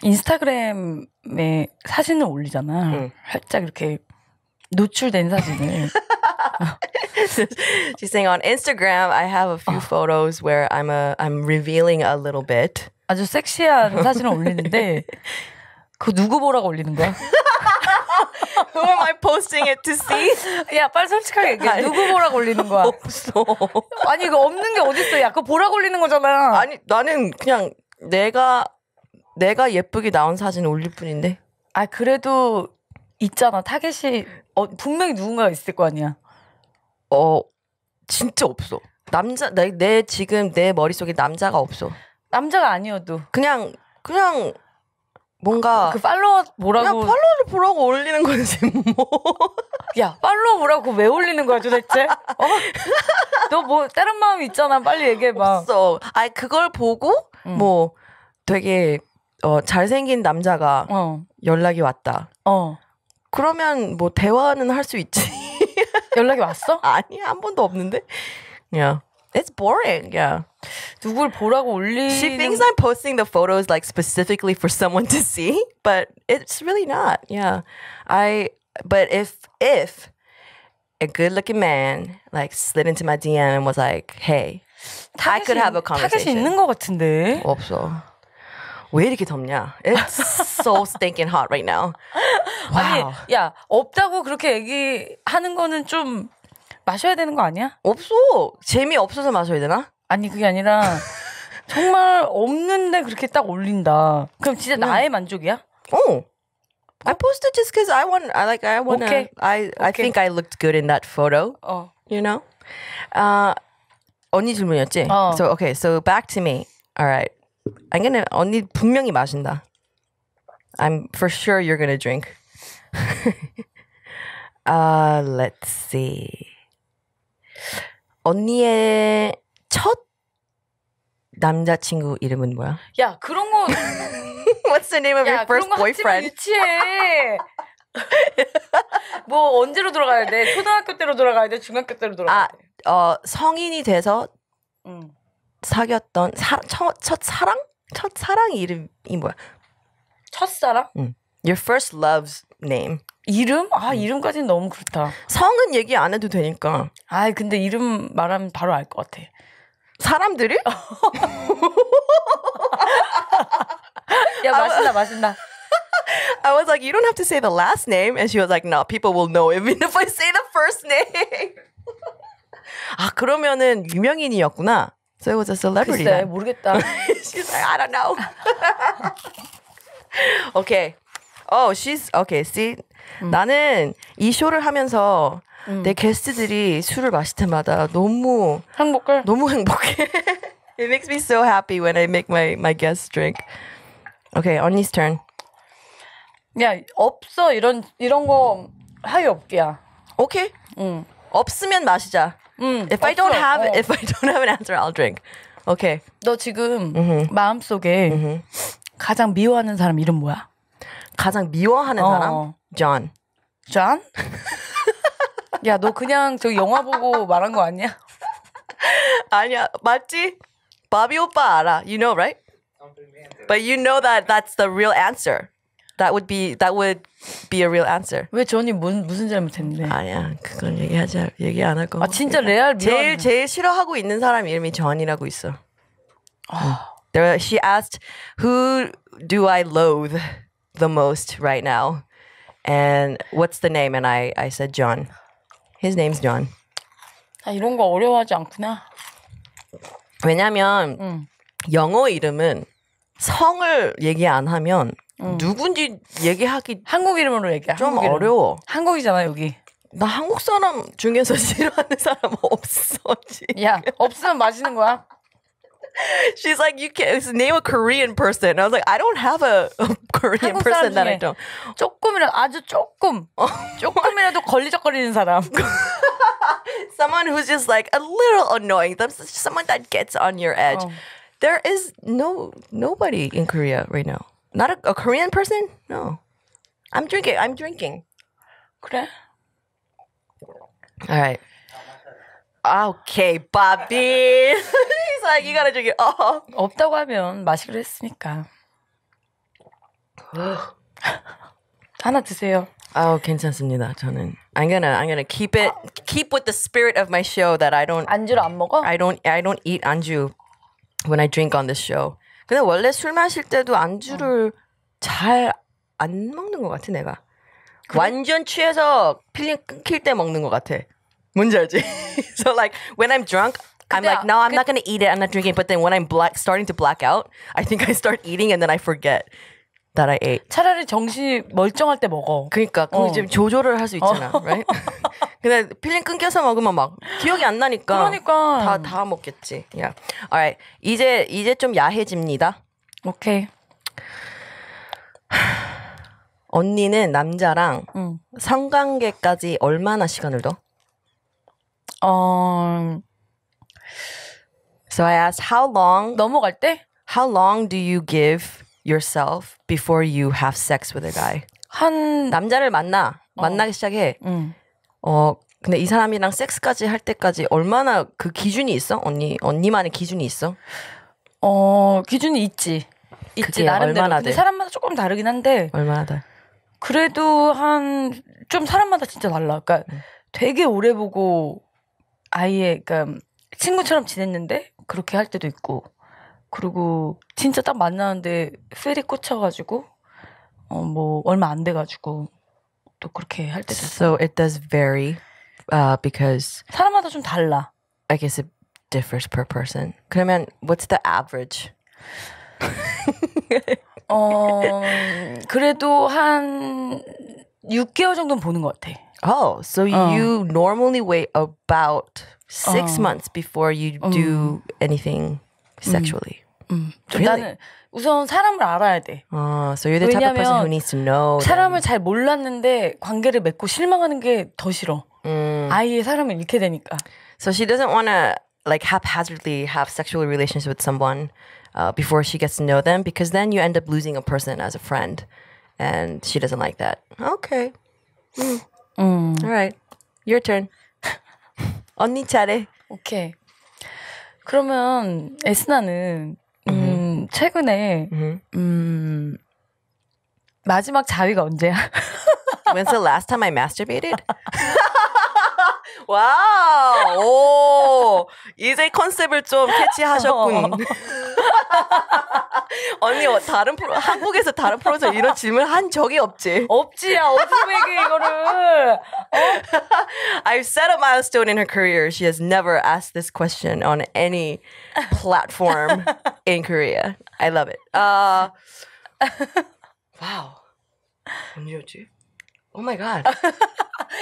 인스타그램에
사진을 올리잖아. 응. 살짝 이렇게 노출된 사진을.
She's saying on Instagram, I have a few photos where I'm a I'm revealing a little bit. 아주 섹시한 사진을 올리는데 그 누구 보라고 올리는 거야? Who am I posting it to see? 야,
빨리 솔직하게 얘기해. 누구 보라
걸리는 거야? 없어. 아니, 이거 없는 게 어딨어. 야, 그 보라 걸리는 거잖아. 아니, 나는 그냥 내가, 내가 예쁘게 나온 사진 올릴 뿐인데. 아, 그래도 있잖아. 타겟이, 어, 분명히 누군가가 있을 거 아니야. 어, 진짜 없어. 남자, 내, 내 지금 내 머릿속에 남자가 없어. 남자가 아니어도. 그냥, 그냥 뭔가 그 팔로워 뭐라고 야 팔로워를 보라고 올리는 건지 뭐. 야 팔로워 뭐라고
왜 올리는 거야 도대체? 어? 너뭐 다른 마음 있잖아 빨리 얘기해 봐. 없어.
아니 그걸 보고 음. 뭐 되게 어 잘생긴 남자가 어. 연락이 왔다. 어. 그러면 뭐 대화는 할 수 있지. 연락이 왔어? 아니 한 번도 없는데. 그냥 It's boring. Yeah. 누굴 보라고 She thinks I'm posting the photos like specifically for someone to see, but it's really not. Yeah. I but if if a good-looking man like slid into my DM and was like, "Hey, I could have a 타겟이 conversation." 있는 것 같은데. 없어. 왜 이렇게 덥냐? It's so stinking hot right now. 아니, Wow. 야, 없다고 그렇게 얘기하는 거는
좀 마셔야 되는 거 아니야? 없어. 재미 없어서 마셔야 되나? 아니 그게 아니라
정말 없는데 그렇게 딱 올린다. 그럼 진짜 나의 만족이야? 어. I posted just because I want, I like, I wanna, okay. I, I okay. think I looked good in that photo. 어. You know? Uh, 언니 질문이었지? 어. So, okay, so back to me. Alright. I'm gonna, 언니 분명히 마신다. I'm for sure you're gonna drink. uh, let's see. 언니의 첫 남자친구 이름은 뭐야?
야 그런 거 What's the name of your first boyfriend? 유치해. 뭐 언제로 돌아가야 돼? 초등학교 때로 돌아가야 돼? 중학교 때로 돌아가야 아, 돼?
아, 어, 성인이 돼서 음. 사귀었던 사, 첫, 첫 사랑? 첫 사랑 이름이 뭐야? 첫사랑? 응. Your first love's name. 이름? 아 이름까지는 너무 그렇다. 성은 얘기 안 해도 되니까. 아 근데 이름 말하면 바로 알 것 같아. 사람들이? 야 맛있다 맛있다. I was like, you don't have to say the last name, and she was like, no, people will know even if I say the first name. 아 그러면은 유명인이었구나. So it was a celebrity. 글쎄 모르겠다. she's like, I don't know. okay. Oh, she's okay. See, 음. 나는 이 쇼를 하면서 음. 내 게스트들이 술을 마실 때마다 너무 행복해. 너무 행복해. it makes me so happy when I make my my guests drink. Okay, 언니's turn.
야 없어 이런 이런 거 하위 없기야. 오케이. 응. 없으면
마시자. 응. If 없어. I don't have 어. if I don't have an answer, I'll drink. 오케이.
Okay. 너 지금 mm-hmm. 마음 속에 mm-hmm. 가장 미워하는 사람 이름 뭐야? 가장 미워하는 어. 사람? John. John? 야, 너 그냥 저 영화 보고 말한 거 아니야?
아니야, 맞지? 바비 오빠 알아. You know, right? But you know that that's the real answer. That would be that would be a real answer. 왜 전이 뭔 무슨 잘못했는데? 아니야, 그건 얘기하지 얘기 안할 거. 아 진짜 레알 미안. 제일 제일 싫어하고 있는 사람 이름이 전이라고 있어. 아. There, she asked, "Who do I loathe the most right now?" And what's the name? And I, I said John. His name's John.
아, 이런 거 어려워하지 않구나.
왜냐면 음. 영어 이름은 성을 얘기 안 하면 음. 누군지 얘기하기 한국 이름으로 얘기해. 좀 한국 이름. 어려워. 한국이잖아 여기. 나 한국 사람 중에서 싫어하는 사람 없어.
지야 없으면 마시는 거야.
She's like, you can't name a Korean person. And I was like, I don't have a, a Korean person that I don't. 조금이라도 아주 조금 조금이라도 걸리적거리는 사람. someone who's just like a little annoying. Someone that gets on your edge. Oh. There is no nobody in Korea right now. Not a, a Korean person? No. I'm drinking. I'm drinking. 그래? All right. Okay, Bobby. 했어. 이 가래 저기.
어. 없다고 하면 마시기로 했으니까.
하나 드세요. Oh, 괜찮습니다. 저는 I'm gonna I'm gonna keep it keep with the spirit of my show that I don't 안주를 안 먹어? I don't I don't eat 안주 when I drink on this show. 근데 원래 술 마실 때도 안주를 잘 안 먹는 것 같아 내가. 그래? 완전 취해서 필링 끊길 때 먹는 것 같아. 뭔지 알지? so like when I'm drunk, I'm like, no, I'm 그- not gonna eat it. I'm not drinking. it. But then when I'm black, starting to black out, I think I start eating and then I forget that I ate. 차라리 정신이 멀쩡할 때 먹어. 그러니까 그럼 어. 이제 조절을 할 수 있잖아, right? 근데 필링 끊겨서 먹으면 막 기억이 안 나니까. 그러니까. 다다 먹겠지. Yeah. Alright. 이제 이제 좀 야해집니다. 오케이. 언니는 남자랑 응. 성관계까지 얼마나 시간을 둬? 어 So I asked how long 넘어갈 때? How long do you give yourself before you have sex with a guy? 한 남자를 만나 어. 만나기 시작해. 음. 어 근데 이 사람이랑 섹스까지 할 때까지 얼마나 그 기준이 있어? 언니 언니만의 기준이 있어? 어 기준이 있지. 있지 나름대로. 얼마 돼? 사람마다
조금 다르긴 한데. 얼마나 돼? 그래도 한 좀 사람마다 진짜 달라. 그러니까 음. 되게 오래 보고 아예 그니까 친구처럼 지냈는데 그렇게 할 때도 있고 그리고 진짜 딱 만나는데 셀이 꽂혀가지고 어, 뭐 얼마 안 돼가지고 또 그렇게 할 때도 있어.
So it does vary, uh, because 사람마다 좀 달라. I guess it differs per person. 그러면 what's the average? 어 그래도
한
6개월 정도는 보는 것 같아. Oh, so 어. you normally wait about six oh. months before you oh. do anything mm. sexually.
음. Mm. Really? 우선 사람을 알아야 돼.
아, so you're the type of person who needs to know. 사람을
them. 잘 몰랐는데 관계를 맺고 실망하는 싫어. 음. 아예 사람을 잃게 되니까.
So she doesn't want to like haphazardly have sexual relations with someone uh, before she gets to know them because then you end up losing a person as a friend, and she doesn't like that. Okay. Mm. Mm. All right, your turn.
언니 잘해. 오케이. 그러면 에스나는 음, 최근에 음. 음. 마지막
자위가 언제야? When's the last time I masturbated? 와우! 오! 이제 컨셉을 좀 캐치하셨군. 언니, 다른 프로, 한국에서 다른 프로에서 이런 질문 한 적이 없지? 없지야, 어떻게 얘기해, 이거를. I've set a milestone in her career. She has never asked this question on any platform in Korea. I love it. Uh, wow. 언제였지? Oh my god.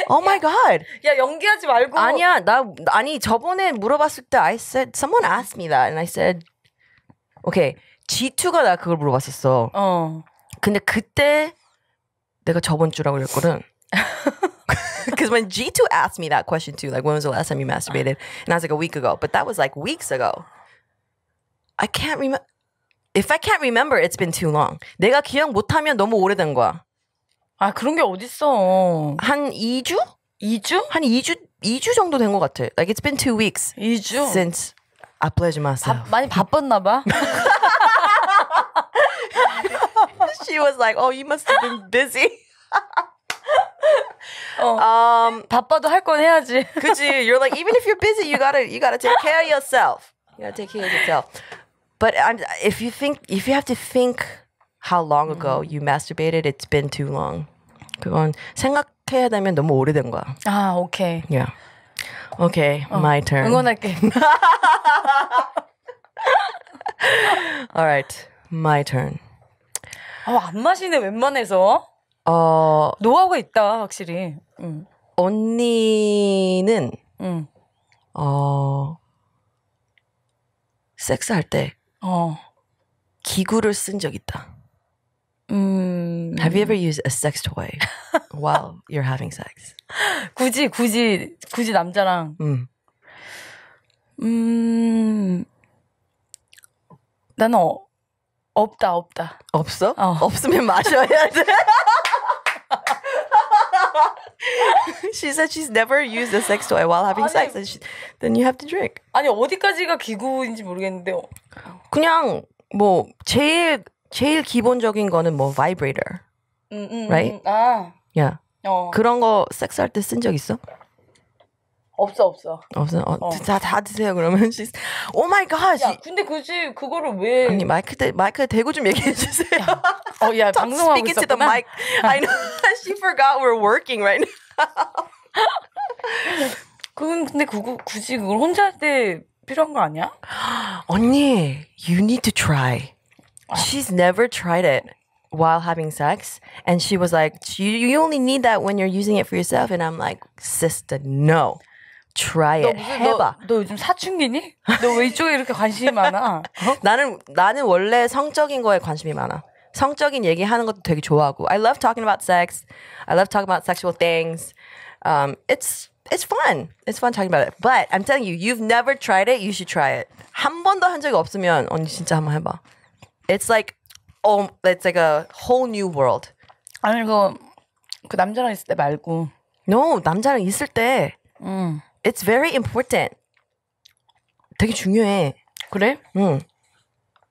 oh my god. 야 연기하지 말고. 아니야 나 아니 저번에 물어봤을 때 I said someone asked me that and I said okay G2가 나 그걸 물어봤었어. 어. 근데 그때 내가 저번 주라고 그랬거든. Because when G2 asked me that question too, like when was the last time you masturbated? And I was like a week ago, but that was like weeks ago. I can't remember. If I can't remember, it's been too long. 내가 기억 못하면 너무 오래된 거야. 아, 그런 게 어딨어. 한 2주? 2주? 한 2주, 2주 정도 된 것 같아. Like it's been two weeks. 2주? Since I pledged myself. 바, 많이 바빴나 봐. She was like, oh, you must have been busy. 어. Um, 바빠도 할 건 해야지. 그지? You're like, even if you're busy, you gotta, you gotta take care of yourself. You gotta take care of yourself. But I'm, if you think, if you have to think how long ago you masturbated. It's been too long. 그건 생각해야 되면 너무 오래된 거야.
아, 오케이. Yeah.
Okay, 어. my turn. 응원할게. All right, my turn.
아, 안 마시네 웬만해서.
어 노하우가 있다 확실히. 응. 언니는 응. 어 섹스할 때 어. 기구를 쓴적 있다. 음... Have you ever used a sex toy while you're having sex?
굳이 굳이 굳이 남자랑
음. 음... 나는 어, 없다 없다. 없어? 어. 없으면 마셔야 돼. she said she's never used a sex toy while having 아니, sex, and she, then you have to drink. 아니 어디까지가 기구인지 모르겠는데 그냥 뭐 제일 제일 기본적인 거는 뭐 vibrator,
음, 음, 음. right? 음, 아,
yeah. 어. 그런 거 섹스할 때 쓴 적 있어?
없어 없어. 없어. 어, 어. 다,
다 드세요 그러면. 오 마이 갓. 야,
근데 그지
그거를 왜 아니 마이크 대, 마이크 대고 좀 얘기해 주세요. 어, 야, 방송하고 있었구나. To the mic. I know she forgot we're working right now. 그건 근데 그거 굳이 그걸 혼자 할 때 필요한 거 아니야? 언니, you need to try. she's never tried it while having sex and she was like you, you only need that when you're using it for yourself and i'm like sister no try it 해봐.
너, 너 요즘 사춘기니? 너 이쪽에 이렇게 관심이 많아?
나는 나는 I love talking about sex. I love talking about sexual things. Um, it's it's fun. It's fun talking about it. But I'm telling you, you've never tried it. You should try it. 한 번도 한 적이 없으면 언니 진짜 한번 해봐. It's like oh, it's like a whole new world. 아니 그거 그 남자랑 있을 때 말고. No, 남자랑 있을 때. 음. It's very important. 되게 중요해. 그래? 응.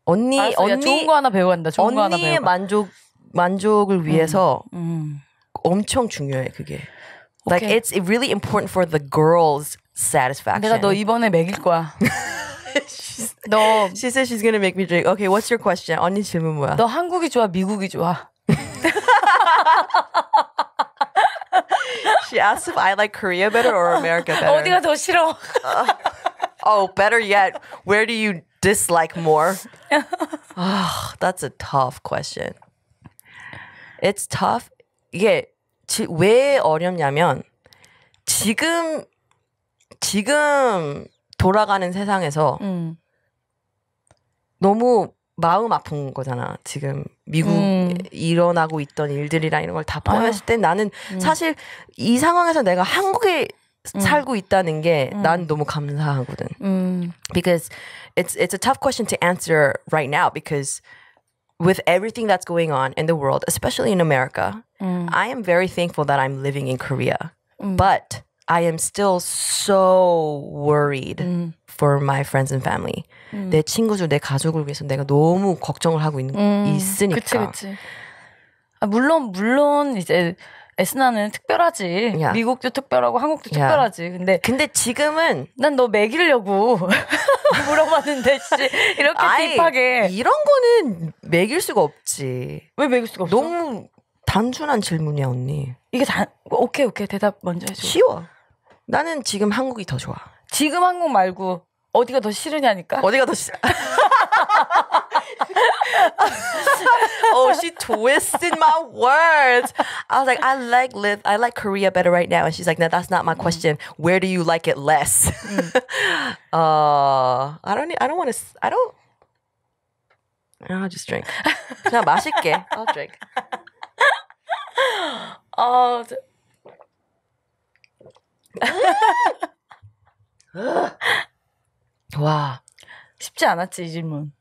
언니 알았어, 언니 야, 좋은 거 하나 배워간다. 좋은 거 하나 배워. 언니의 만족 만족을 위해서 음, 음. 엄청 중요해 그게. Like 오케이. it's really important for the girl's satisfaction. 내가 너 이번에 먹일 거야. she's, she says she's gonna make me drink. Okay, what's your question? 언니 질문 뭐야? 너 한국이 좋아, 미국이 좋아? she asked if I like Korea better or America better. 어디가 더 싫어? uh, oh, better yet, where do you dislike more? oh, that's a tough question. It's tough. 이게 지, 왜 어렵냐면 지금 지금 돌아가는 세상에서 음. 너무 마음 아픈 거잖아. 지금 미국 음. 일어나고 있던 일들이랑 이런 걸다 포함했을 때 나는 음. 사실 이 상황에서 내가 한국에 음. 살고 있다는 게 난 너무 감사하거든. Because it's it's a tough question to answer right now because with everything that's going on in the world, especially in America, I am very thankful that I'm living in Korea. But I am still so worried for my friends and family. 음. 내 친구들, 내 가족을 위해서 내가 너무 걱정을 하고 있는 음. 있으니까. 그치, 그치. 아, 물론
물론 이제 에스나는 특별하지. Yeah. 미국도 특별하고 한국도 yeah. 특별하지. 근데
근데 지금은 난너 먹이려고 물어봤는데 씨 이렇게 아이, 딥하게 이런 거는 먹일 수가 없지. 왜 먹일 수가 없어? 너무 단순한 질문이야 언니. 이게 다, 오케이 오케이 대답 먼저 해줘. 쉬워. 나는 지금 한국이 더 좋아.
지금 한국 말고 어디가 더 싫으냐니까. 어디가 더 싫어?
oh, she twisted my words. I was like, I like live, I like Korea better right now, and she's like, No, that's not my mm. question. Where do you like it less? Mm. uh, I don't. I don't want to. I don't. I'll just drink. 그냥 맛있게. I'll drink.
어. 저... 와. 쉽지 않았지, 이 질문.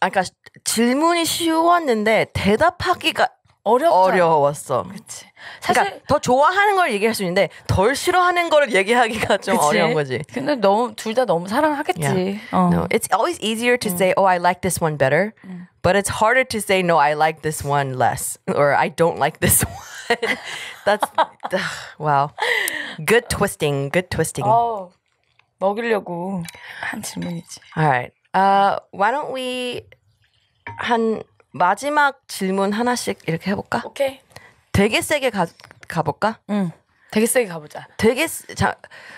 아, 그러니까 질문이 쉬웠는데 대답하기가 어렵잖아. 어려웠어. 그치. 사실 그러니까 더 좋아하는 걸 얘기할 수 있는데 덜 싫어하는 걸 얘기하기가 좀 그치? 어려운 거지. 근데 너무 둘 다 너무 사랑하겠지. Yeah. 어. No, it's always easier to 음. say, "Oh, I like this one better," 음. but it's harder to say, "No, I like this one less," or "I don't like this one." That's wow. Good twisting. Good twisting. Oh. 먹이려고 한 질문이지. Alright. Uh, why don't we 한 마지막 질문 하나씩 이렇게 해볼까? 오케이. 되게 세게 가 가볼까? 응. 되게 세게 가보자. 되게 자,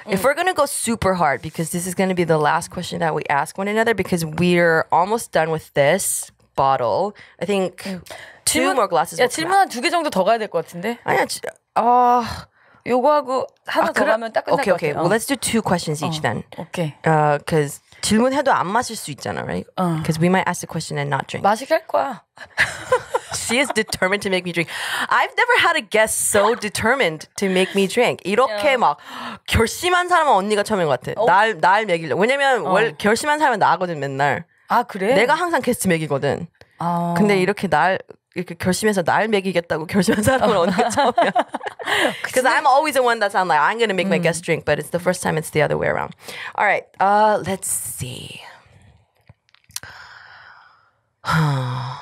응. if we're gonna go super hard because this is gonna be the last question that we ask one another because we're almost done with this bottle. I think. 응. two more
glasses. 야 질문 한두개 정도 더 가야 될것 같은데. 아니야,
어 요거하고 하나
아, 더 그래? 하면 딱 끝날 okay, okay. 것 같아요. Well, let's do
two questions each 어. then. Okay. Uh, cause 질문해도 안 마실 수 있잖아, right? 어. Cause we might ask the question and not drink. 마시게 할 거야. she is determined to make me drink. I've never had a guest so determined to make me drink. 이렇게 yeah. 막 결심한 사람은 언니가 처음인 것 같아. 날날 날 먹이려. 왜냐면 어. 월, 결심한 사람은 나거든 맨날. 아 그래? 내가 항상 게스트 먹이거든. 아. 근데 이렇게 날 이렇게 결심해서 날 먹이겠다고 결심한 처음이야. Because I'm always the one that's on like I'm gonna make my guest drink, but it's the first time it's the other way around. All right, uh, let's see.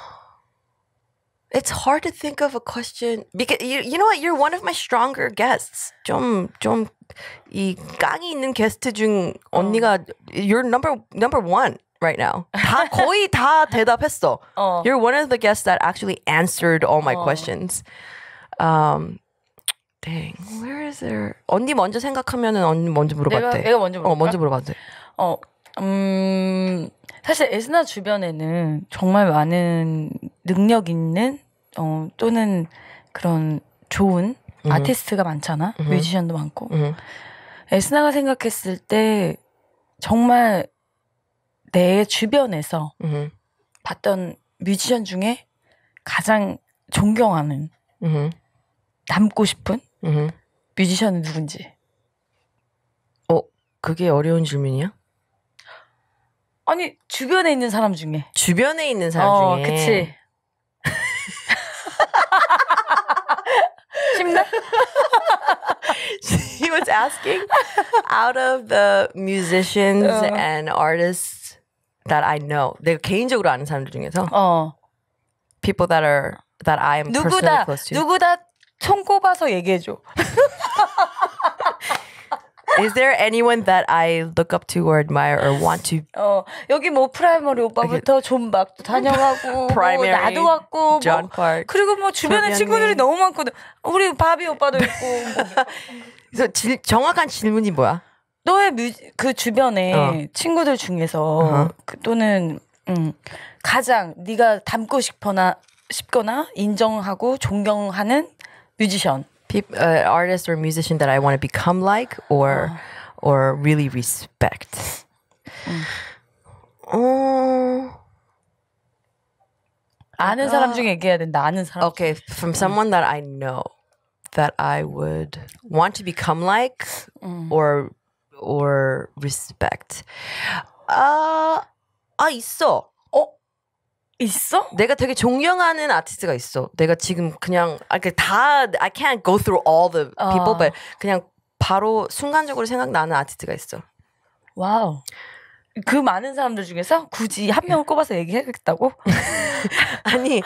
It's hard to think of a question because you, you know what you're one of my stronger guests. 좀 좀이 깡이 있는 게스트 중 언니가 you're number number one. right now. 다 거의 다 대답했어. 어. You're one of the guests that actually answered all my 어. questions. Um, dang, where is there? 언니 먼저 생각하면은 언니 먼저 물어봐대 돼. 가 내가 먼저 물어봐. 어, 먼저 물어봐도 돼. 어, 음,
사실 에스나 주변에는 정말 많은 능력 있는 어, 또는 그런 좋은 음 아티스트가 많잖아. 음 뮤지션도 많고. 음 에스나가 생각했을 때 정말 내 주변에서 음흠. 봤던 뮤지션 중에 가장 존경하는 음흠. 닮고 싶은 음흠. 뮤지션은 누군지.
어, 그게 어려운 질문이야?
아니 주변에 있는 사람 중에.
주변에 있는 사람 어, 중에. 그치. 쉽나? He was asking out of the musicians 어. and artists that I know 내가 개인적으로 아는 사람들 중에서 어. people that are that I am 누구다 close to.
누구다 손 꼽아서 얘기해 줘.
Is there anyone that I look up to or admire or want to?
어 여기 뭐 프라이머리 오빠부터 존박도 다녀가고 뭐 나도 왔고 뭐 John 뭐, Park, 그리고 뭐 주변에 친구들이 너무 많거든. 우리 바비 오빠도 있고. 뭐. 그래서 질,
정확한 질문이 뭐야?
너의 뮤지, 그 주변에 어. 친구들 중에서 uh-huh. 그, 또는 음, 가장 네가 닮고 싶거나 싶거나
인정하고 존경하는 뮤지션. People, uh, artist or musician that I want to become like or 어. or really respect. 음. 어... 아는 사람 중에 얘기해야 된다. 아는 사람. Okay, from someone that I know that I would want to become like 음. or or respect? 아, 아 있어. 어? 있어? 내가 되게 존경하는 아티스트가 있어. 내가 지금 그냥 아, 그 다 I can't go through all the people, 어. but 그냥 바로 순간적으로 생각나는 아티스트가 있어.
와우. Wow. 그 많은 사람들
중에서 굳이 한 명을 네. 꼽아서 얘기해야겠다고? 아니,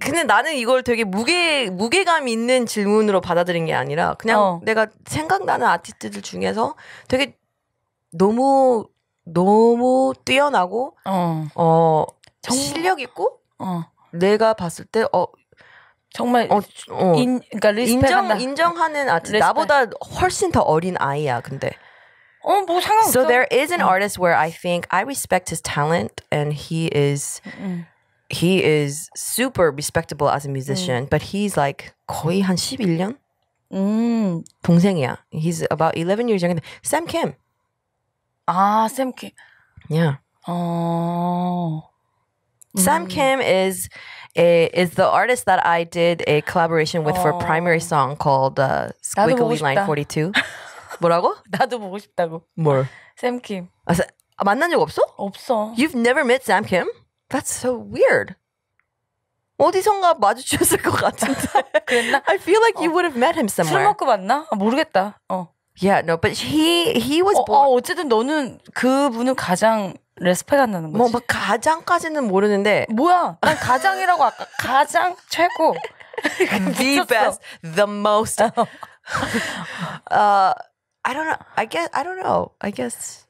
근데 나는 이걸 되게 무게 무게감 있는 질문으로 받아들인 게 아니라 그냥 어. 내가 생각나는 아티스트들 중에서 되게 너무 너무 뛰어나고 어, 어 실력 있고 어. 내가 봤을 때어 정말 어, 어. 인 그러니까 인정 인정하는 아티스트 나보다 훨씬 더 어린 아이야 근데 Oh, so there is an artist where I think I respect his talent and he is he is super respectable as a musician, mm. but he's like 거의 한 11년? 음. 동생이야. He's about 11 years younger than Sam Kim. 아, Sam Kim. Yeah. 어. Sam Kim is a, is the artist that I did a collaboration with for a primary song called uh, Squiggly Line 42. 뭐라고? 나도 보고 싶다고. 뭘? 샘 킴. 아, 사, 아, 만난 적 없어? 없어. You've never met Sam Kim? That's so weird. 어디선가 마주쳤을 것 같은데. 그랬나? I feel like you 어. would have met him somewhere. 술 먹고 만나? 아, 모르겠다. 어. Yeah, no, but he he
was. 어, born... 어 어쨌든 너는 그분은 가장 레스펙한다는
거지. 뭐 가장까지는 모르는데. 뭐야? 난 가장이라고 아까 가장 최고. the best, the most. 어. uh, I don't know. I guess I don't know. I guess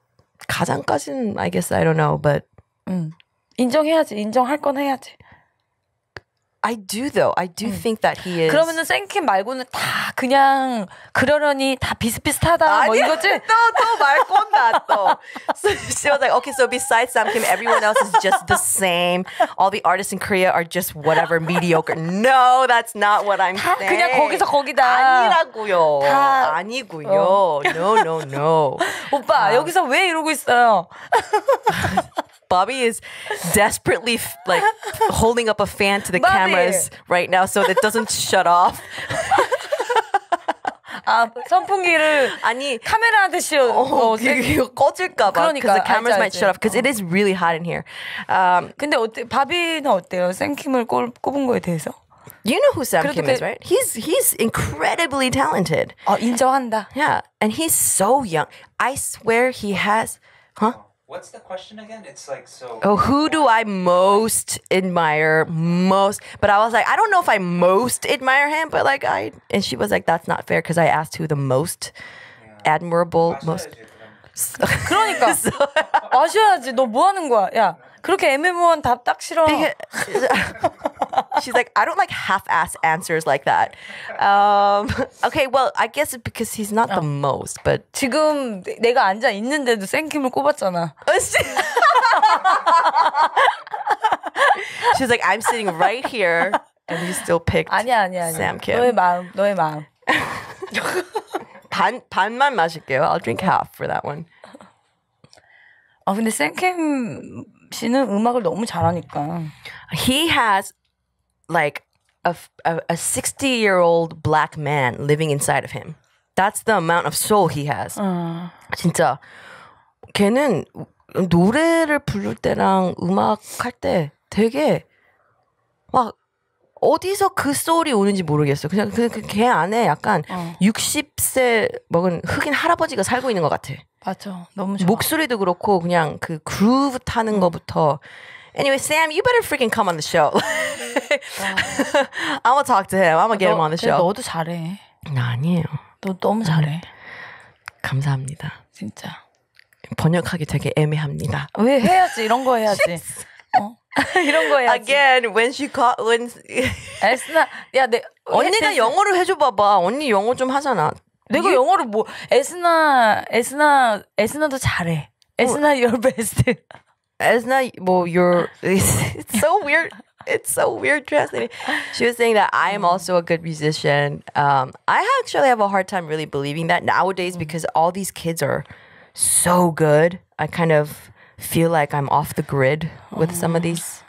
가장까지는 I guess I don't know, but 음. 인정해야지. 인정할 건 해야지. I do though. I do think that he is. 그러면은
생킴 말고는 다 그냥 그러려니 다 비슷비슷하다 뭐 아니야. 이거지?
또 또말 꼰다 또. So she was like, okay, so besides Sam Kim, everyone else is just the same. All the artists in Korea are just whatever mediocre. No, that's not what I'm 다 saying. 그냥 거기서 거기다. 아니라고요. 다 아니고요. 어. No, no, no. 오빠 아. 여기서 왜 이러고 있어요? Bobby is desperately like holding up a fan to the Bobby. cameras right now so that it doesn't shut off. 아 선풍기를
아니 카메라한테 씌워 어, 어, 꺼질까봐 그러니까 the cameras 알지, might shut off
because it is really
hot in here. Um, 근데 어때 바비는 어때요? 생킴을 꼽은 거에 대해서?
You know who Sam Kim is, right? He's he's incredibly talented. 어 인정한다. Yeah, and he's so young. I swear he has, huh?
What's the question again? It's like
so. Oh, who do I most admire? Most, but I was like, I don't know if I most admire him, but like I, and she was like, that's not fair because I asked who the most yeah. admirable, most.
그러니까 아셔야지. 너뭐 하는 거야?
야, 그렇게 애매모호한 답딱 싫어. She's like, I don't like half-ass answers like that. Um, okay, well, I guess it's because he's not the most, but 지금 내가 앉아 있는데도 생킴을 꼽았잖아. She's like, I'm sitting right here, and you still picked 아니야, 아니야, 아니야. Sam 너의 Kim.
마음, 너의 마음.
반 반만 마실게요. I'll drink half for that one. 아 근데 샘캠 씨는 음악을 너무 잘하니까. He has like a, a, a 60 year old black man living inside of him. That's the amount of soul he has. 어. 진짜 걔는 노래를 부를 때랑 음악 할때 되게 막 어디서 그 소울이 오는지 모르겠어. 그냥 그, 그, 걔 안에 약간 어. 60세 먹은 흑인 할아버지가 살고 있는 것 같아. 맞아. 너무 좋아. 목소리도 그렇고 그냥 그 그루브 타는 음. 거부터 Anyway, Sam, you better freaking come on the show. I'm gonna talk to him. I'm gonna get him on the show. 너도 잘해. 나 아니에요.
너 너무 잘해.
감사합니다. 진짜. 번역하기 되게 애매합니다. 왜 해야지 이런 거 해야지. 어? 이런 거 해야지. Again, when she caught when. 에스나, 야, 내 언니가 에스나. 영어로 해줘 봐봐. 언니 영어 좀 하잖아. 내가 you... 영어로 뭐
에스나, 에스나, 에스나도 잘해. 에스나
your best. it's not well you're it's, it's so weird it's so weird translating she was saying that i am mm. also a good musician um, i actually have a hard time really believing that nowadays mm. because all these kids are so good i kind of feel like i'm off the grid with some of these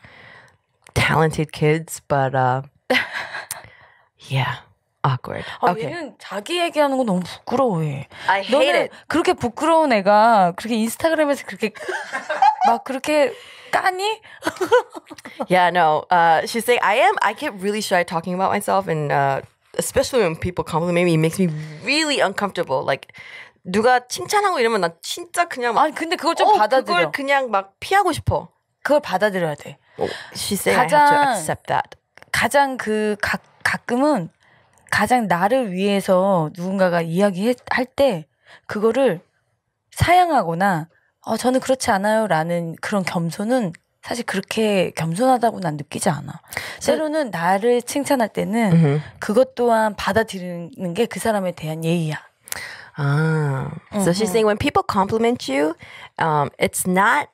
talented kids but uh, yeah awkward. 아, oh, okay.
자기 얘기하는 거 너무 부끄러워해. I hate it. 그렇게 부끄러운 애가 그렇게 인스타그램에서 그렇게 막 그렇게 까니?
yeah, no. Uh, she's saying I am. I get really shy talking about myself, and uh, especially when people compliment me, it makes me really uncomfortable. Like. 누가 칭찬하고 이러면 나 진짜 그냥 막 아니 근데 그걸 좀 어, 받아들여. 그걸 그냥 막 피하고 싶어. 그걸
받아들여야 돼.
Oh, she's saying 가장, I have to accept that.
가장 그 가, 가끔은 가장 나를 위해서 누군가가 이야기할 때 그거를 사양하거나 어, 저는 그렇지 않아요. 라는 그런 겸손은 사실 그렇게 겸손하다고 난 느끼지 않아. 때로는 나를 칭찬할
때는 음흠. 그것 또한 받아들이는 게 그 사람에 대한 예의야. Ah. So she's saying when people compliment you, um, it's not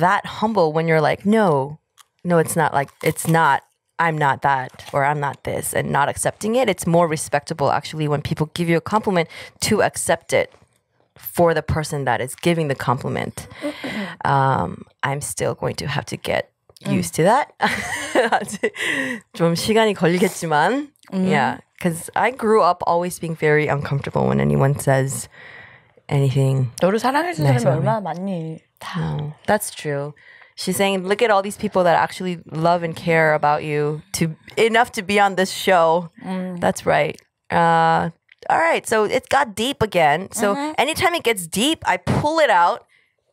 that humble when you're like, no, no, it's not like, it's not, I'm not that, or I'm not this, and not accepting it. It's more respectable actually when people give you a compliment to accept it. for the person that is giving the compliment, um, I'm still going to have to get mm. used to that. 좀 시간이 걸리겠지만, mm. yeah, because I grew up always being very uncomfortable when anyone says anything. 너를 사랑해주는 사람이 얼마나 많니? That's true. She's saying, look at all these people that actually love and care about you to enough to be on this show. Mm. That's right. Uh, all right, so it got deep again. So mm-hmm. anytime it gets deep, I pull it out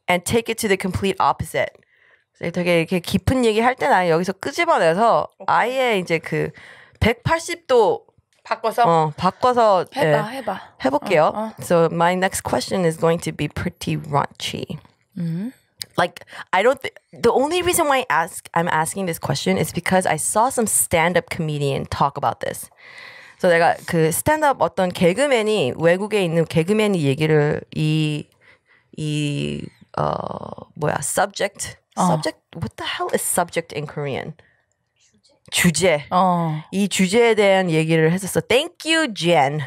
and take it to the complete opposite. 되게 이렇게 깊은 얘기 할 때는 여기서 끄집어내서 아예 이제 그 180도 바꿔서 어, 바꿔서 해봐 해봐 해볼게요. 어, 어. So my next question is going to be pretty raunchy. Like I don't. Th- the only reason why I ask I'm asking this question is because I saw some stand-up comedian talk about this. 그래서 내가 그 스탠드업 어떤 개그맨이 외국에 있는 개그맨이 얘기를 이 이어 뭐야 subject 어. subject what the hell is subject in Korean 주제. 어. 이 주제에 대한 얘기를 했었어. Thank you, Jen,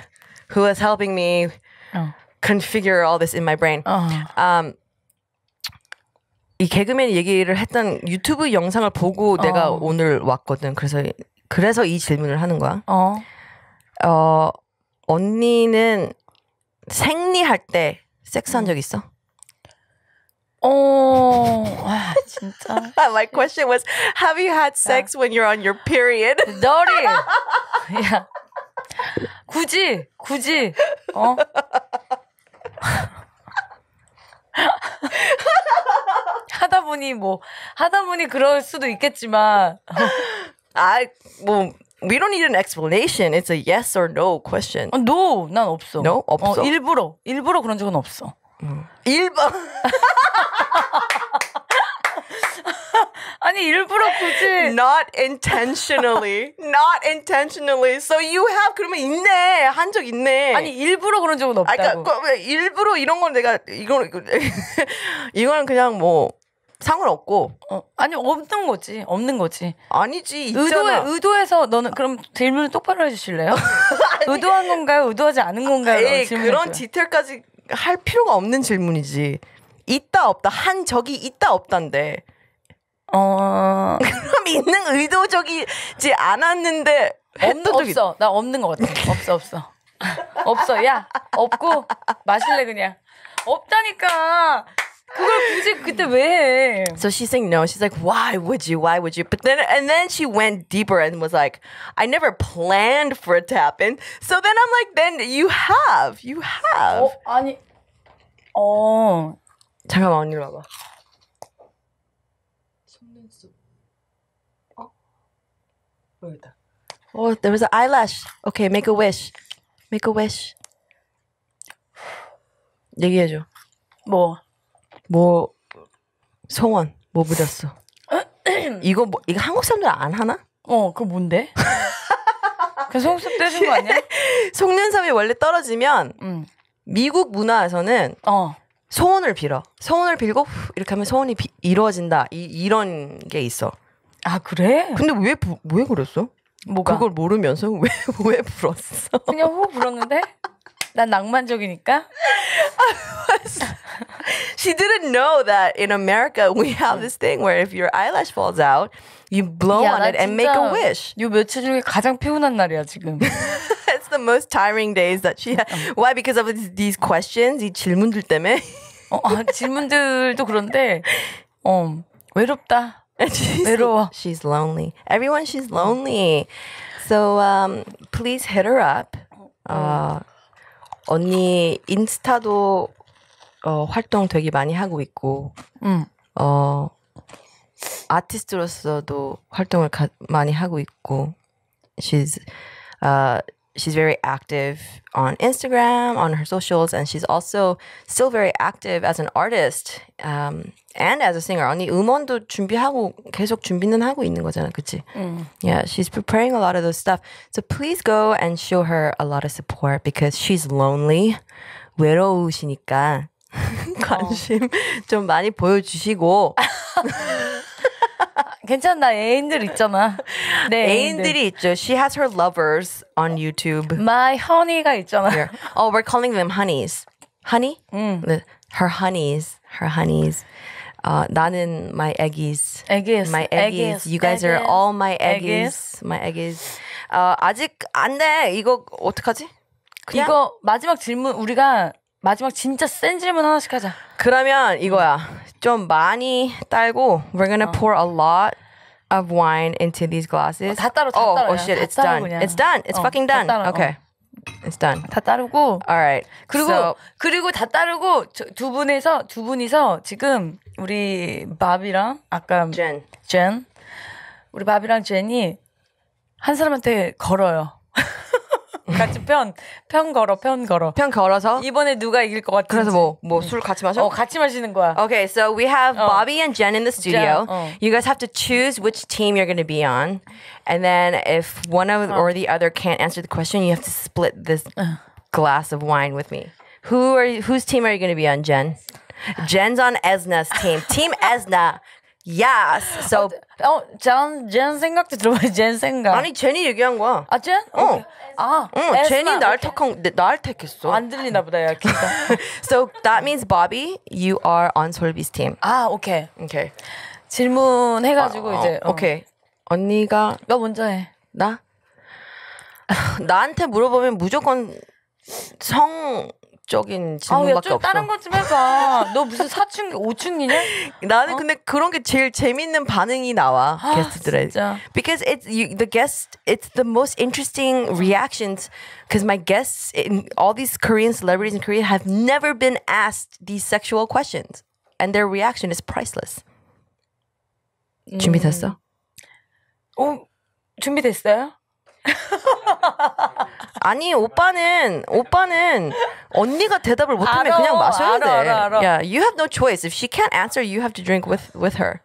who was helping me 어. configure all this in my brain. 어. Um, 이 개그맨 얘기를 했던 유튜브 영상을 보고 내가 오늘 왔거든. 그래서 그래서 이 질문을 하는 거야. 어, 언니는 생리할 때 섹스한 적 있어? 어, 와, 진짜. My question was, have you had sex when you're on your period? 너리! 야. 굳이, 굳이, 어?
하다 보니 뭐, 하다 보니 그럴 수도 있겠지만.
아, 뭐, we don't need an explanation. It's a yes or no question. 어, no, 난 없어. No, 없어. 어, 일부러, 일부러 그런 적은 없어. 음. 일부 아니 일부러 굳이 not intentionally not intentionally so you have 그러면 있네 한 적 있네 아니 일부러 그런 적은 없다고 아, 그러니까 일부러 이런 건 내가 이건 이건 그냥 뭐 상을
얻고 어, 아니 없는 거지 없는 거지 아니지 있잖아. 의도에 의도해서 너는 그럼
질문을 똑바로 해주실래요? 의도한 건가요? 의도하지 않은 건가요? 에이, 아, 예, 그런 디테일까지 할 필요가 없는 질문이지 있다 없다 한 적이 있다 없단데 어 그럼 있는 의도적이지 않았는데
없는 없, 없어 나 없는 것 같아 없어 없어 없어 야 없고 마실래 그냥 없다니까
So she's saying no. She's like, why would you? Why would you? But then, and then she went deeper and was like, I never planned for it to happen. So then I'm like, then you have, you have. 아니, 잠깐만 Oh, there was an eyelash. Okay, make a wish. Make a wish. 얘기해줘. 뭐? 뭐 성원 뭐 부렸어? 이거 뭐 이거 한국 사람들 안 하나? 어, 그 뭔데? 그 속습 떼준 거 아니야? 송년삼이 원래 떨어지면 음. 미국 문화에서는 어. 소원을 빌어. 소원을 빌고 후, 이렇게 하면 소원이 비, 이루어진다. 이, 이런 게 있어. 아 그래? 근데 왜 부, 왜 그랬어? 뭐가? 그걸 모르면서 왜왜 불었어? 그냥 후 불었는데 난 낭만적이니까. she didn't know that in America we have this thing where if your eyelash falls out, you blow 야, on it and make a wish. 요 며칠 중에 가장 피곤한 날이야 지금. It's the most tiring days that she had. Why? Because of these questions, 이 질문들 때문에. 어, 질문들도 그런데 어, 외롭다. She's, She's lonely. Everyone, she's lonely. So um, please hit her up. Uh, 언니 인스타도 어, 활동 되게 많이 하고 있고, 음. 어, 아티스트로서도 활동을 가, 많이 하고 있고, she's, uh, she's very active on Instagram, on her socials, and she's also still very active as an artist um, and as a singer. 언니 음원도 준비하고 계속 준비는 하고 있는 거잖아, 그렇지? Mm. Yeah, she's preparing a lot of those stuff. So please go and show her a lot of support because she's lonely. 외로우시니까 관심 좀 많이 보여주시고. 괜찮다. 애인들 있잖아. 네, 애인들. 이 있죠. She has her lovers on YouTube. My honey가 있잖아. Yeah. Oh, we're calling them honeys. Honey? 음. Her honeys. Her honeys. Uh, 나는 my eggies. Eggies. My eggies. eggies. You guys eggies. are all my eggies. eggies. My eggies. Uh, 아직 안 돼. 이거 어떡하지? 그냥? 이거 마지막 질문 우리가 마지막 진짜 센 질문 하나씩 하자. 그러면 이거야. 좀 많이 딸고 we're gonna 어. pour a lot of wine into these glasses. 어, 다 따로 다 oh, 따로. Oh shit, it's done. 그냥. It's done. It's 어, fucking done. 따로, okay. 어. It's done. 다 따르고. Alright. 그리고 so,
그리고 다 따르고 저, 두 분에서 두 분이서 지금 우리 밥이랑 아까 젠. 젠 우리 밥이랑 젠이 한 사람한테 걸어요.
같이 편, 편 걸어, 편 걸어. 편 걸어서? 이번에 누가 이길 것 같은지. 그래서 뭐, 뭐술 같이 마셔? 어, 같이 마시는 거야. Okay, so we have 어. Bobby and Jen in the studio. 어. You guys have to choose which team you're going to be on. And then if one of, 어. Uh. or the other can't answer the question, you have to split this uh. glass of wine with me. Who are you, whose team are you going to be on, Jen? Uh. Jen's on Esna's team. Team Esna. Yes. So 어, 젠, 어, 젠 생각도 들어봐요. 젠 생각. 아니 제니 얘기한 거야. 아 젠? 어. 아. 응. 제니 날 택한 네, 날 택했어. 안 들리나 보다 야. so that means Bobby, you are on 솔비's team. 아 오케이. 오케이. 질문해가지고 아, 어, 이제. 어. 오케이. 언니가. 너 먼저 해. 나? 나한테 물어보면 무조건 성 상식적인 질문밖에 아, 없어. 다른 것좀 해봐. 너 무슨 사춘기, 오춘기냐? 나는 어? 근데 그런 게 제일 재밌는 반응이 나와 아, 게스트들의. 진짜. Because it's you, the guest, it's the most interesting reactions. Because my guests, in, all these Korean celebrities in Korea have never been asked these sexual questions, and their reaction is priceless. 음. 준비됐어? 어, 준비됐어요? 아니 오빠는 오빠는 언니가 대답을 못하면 알아, 그냥 마셔야 알아, 돼. 알아, 알아. Yeah, you have no choice. If she can't answer, you have to drink with with her.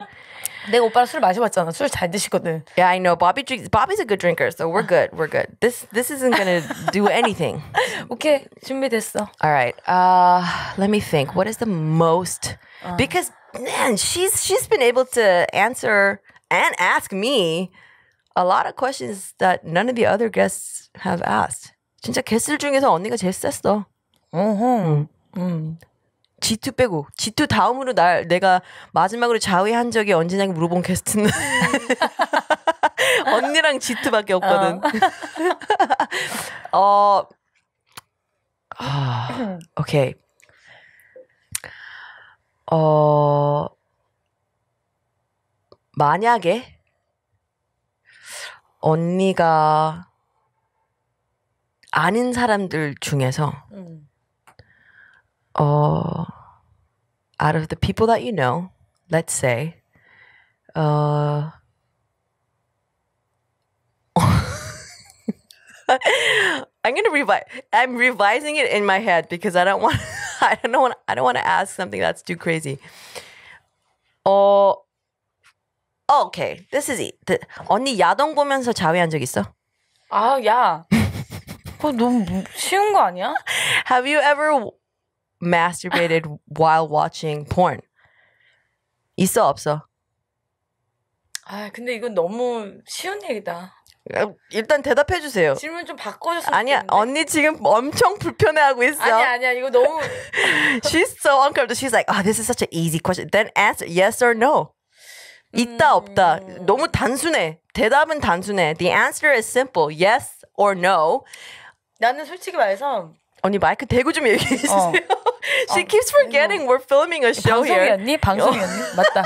내가 오빠랑 술 마셔봤잖아. 술 잘 드시거든. Yeah, I know. Bobby drinks. Bobby's a good drinker, so we're good. We're good. This this isn't gonna do anything. Okay, 준비됐어. All right. Uh, let me think. What is the most? Uh. Because man, she's she's been able to answer and ask me. a lot of questions that none of the other guests have asked. 진짜 게스트 중에서 언니가 제일 셌어. 어허. 음. G2 빼고 G2 다음으로 날 내가 마지막으로 자위한 적이 언제냐고 물어본 게스트는 언니랑 G2밖에 없거든. 어. 어. 오케이. 아, 어 만약에 언니가 아는 사람들 중에서 음. 어 out of the people that you know, let's say 어 I'm gonna revise. I'm revising it in my head because I don't want. I don't want. I don't want to ask something that's too crazy. 어 okay, this is it. 언니 야동 보면서 자위한 적 있어? 아,
야. 그거 너무 쉬운 거 아니야?
Have you ever masturbated while watching porn? 있어 없어?
아, 근데 이건 너무 쉬운 얘기다.
일단 대답해 주세요. 질문 좀 바꿔줬으면 아니야 좋겠는데. 언니 지금 엄청 불편해하고 있어. 아니야 아니야 이거 너무. She's so uncomfortable. She's like, oh, this is such an easy question. Then answer yes or no. 있다 없다 너무 단순해. 대답은 단순해. The answer is simple. Yes or no. 나는 솔직히 말해서 언니 마이크 대고 좀 얘기해 주세요. 어. She 어. keeps forgetting we're filming a show 방송이었니? here. 방송이 방송이었니? 맞다.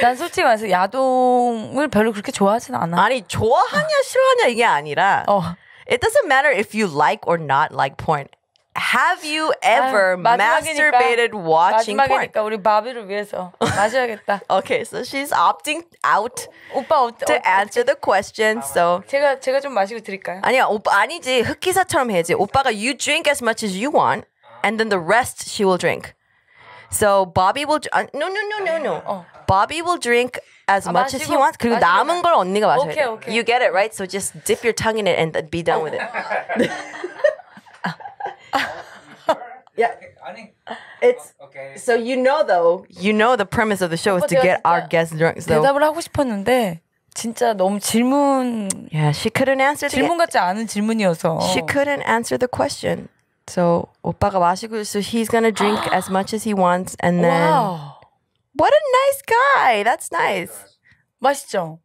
난 솔직히 말해서 야동을 별로 그렇게 좋아하진 않아. 아니 좋아하냐 싫어하냐 이게 아니라 어. It doesn't matter if you like or not like porn. Have you ever masturbated watching porn? 마지막이니까 우리 바비를 위해서 마셔야겠다. okay, so she's opting out 오빠, 어, to answer the question. so 제가 제가 좀 마시고 드릴까요? 아니야, 오빠 아니지. 흑기사처럼 해야지. 오빠가 you drink as much as you want and then the rest she will drink. So Bobby will no no no no no. Bobby will drink as 아, much 마시고, as he wants. 그리고 마시고. 남은 걸 언니가 마셔. Okay, okay. You get it right? So just dip your tongue in it and be done with it. yeah. I it's okay. So you know though, you know the premise of the show is to get our guests drunk. So 대답을 하고 싶었는데 진짜 너무 질문 yeah, she couldn't answer the 질문 같지 않은 질문이어서 she couldn't answer the question. So 오빠가 마시고 so he's gonna drink as much as he wants and then wow. what a nice guy. That's nice. 맛있죠.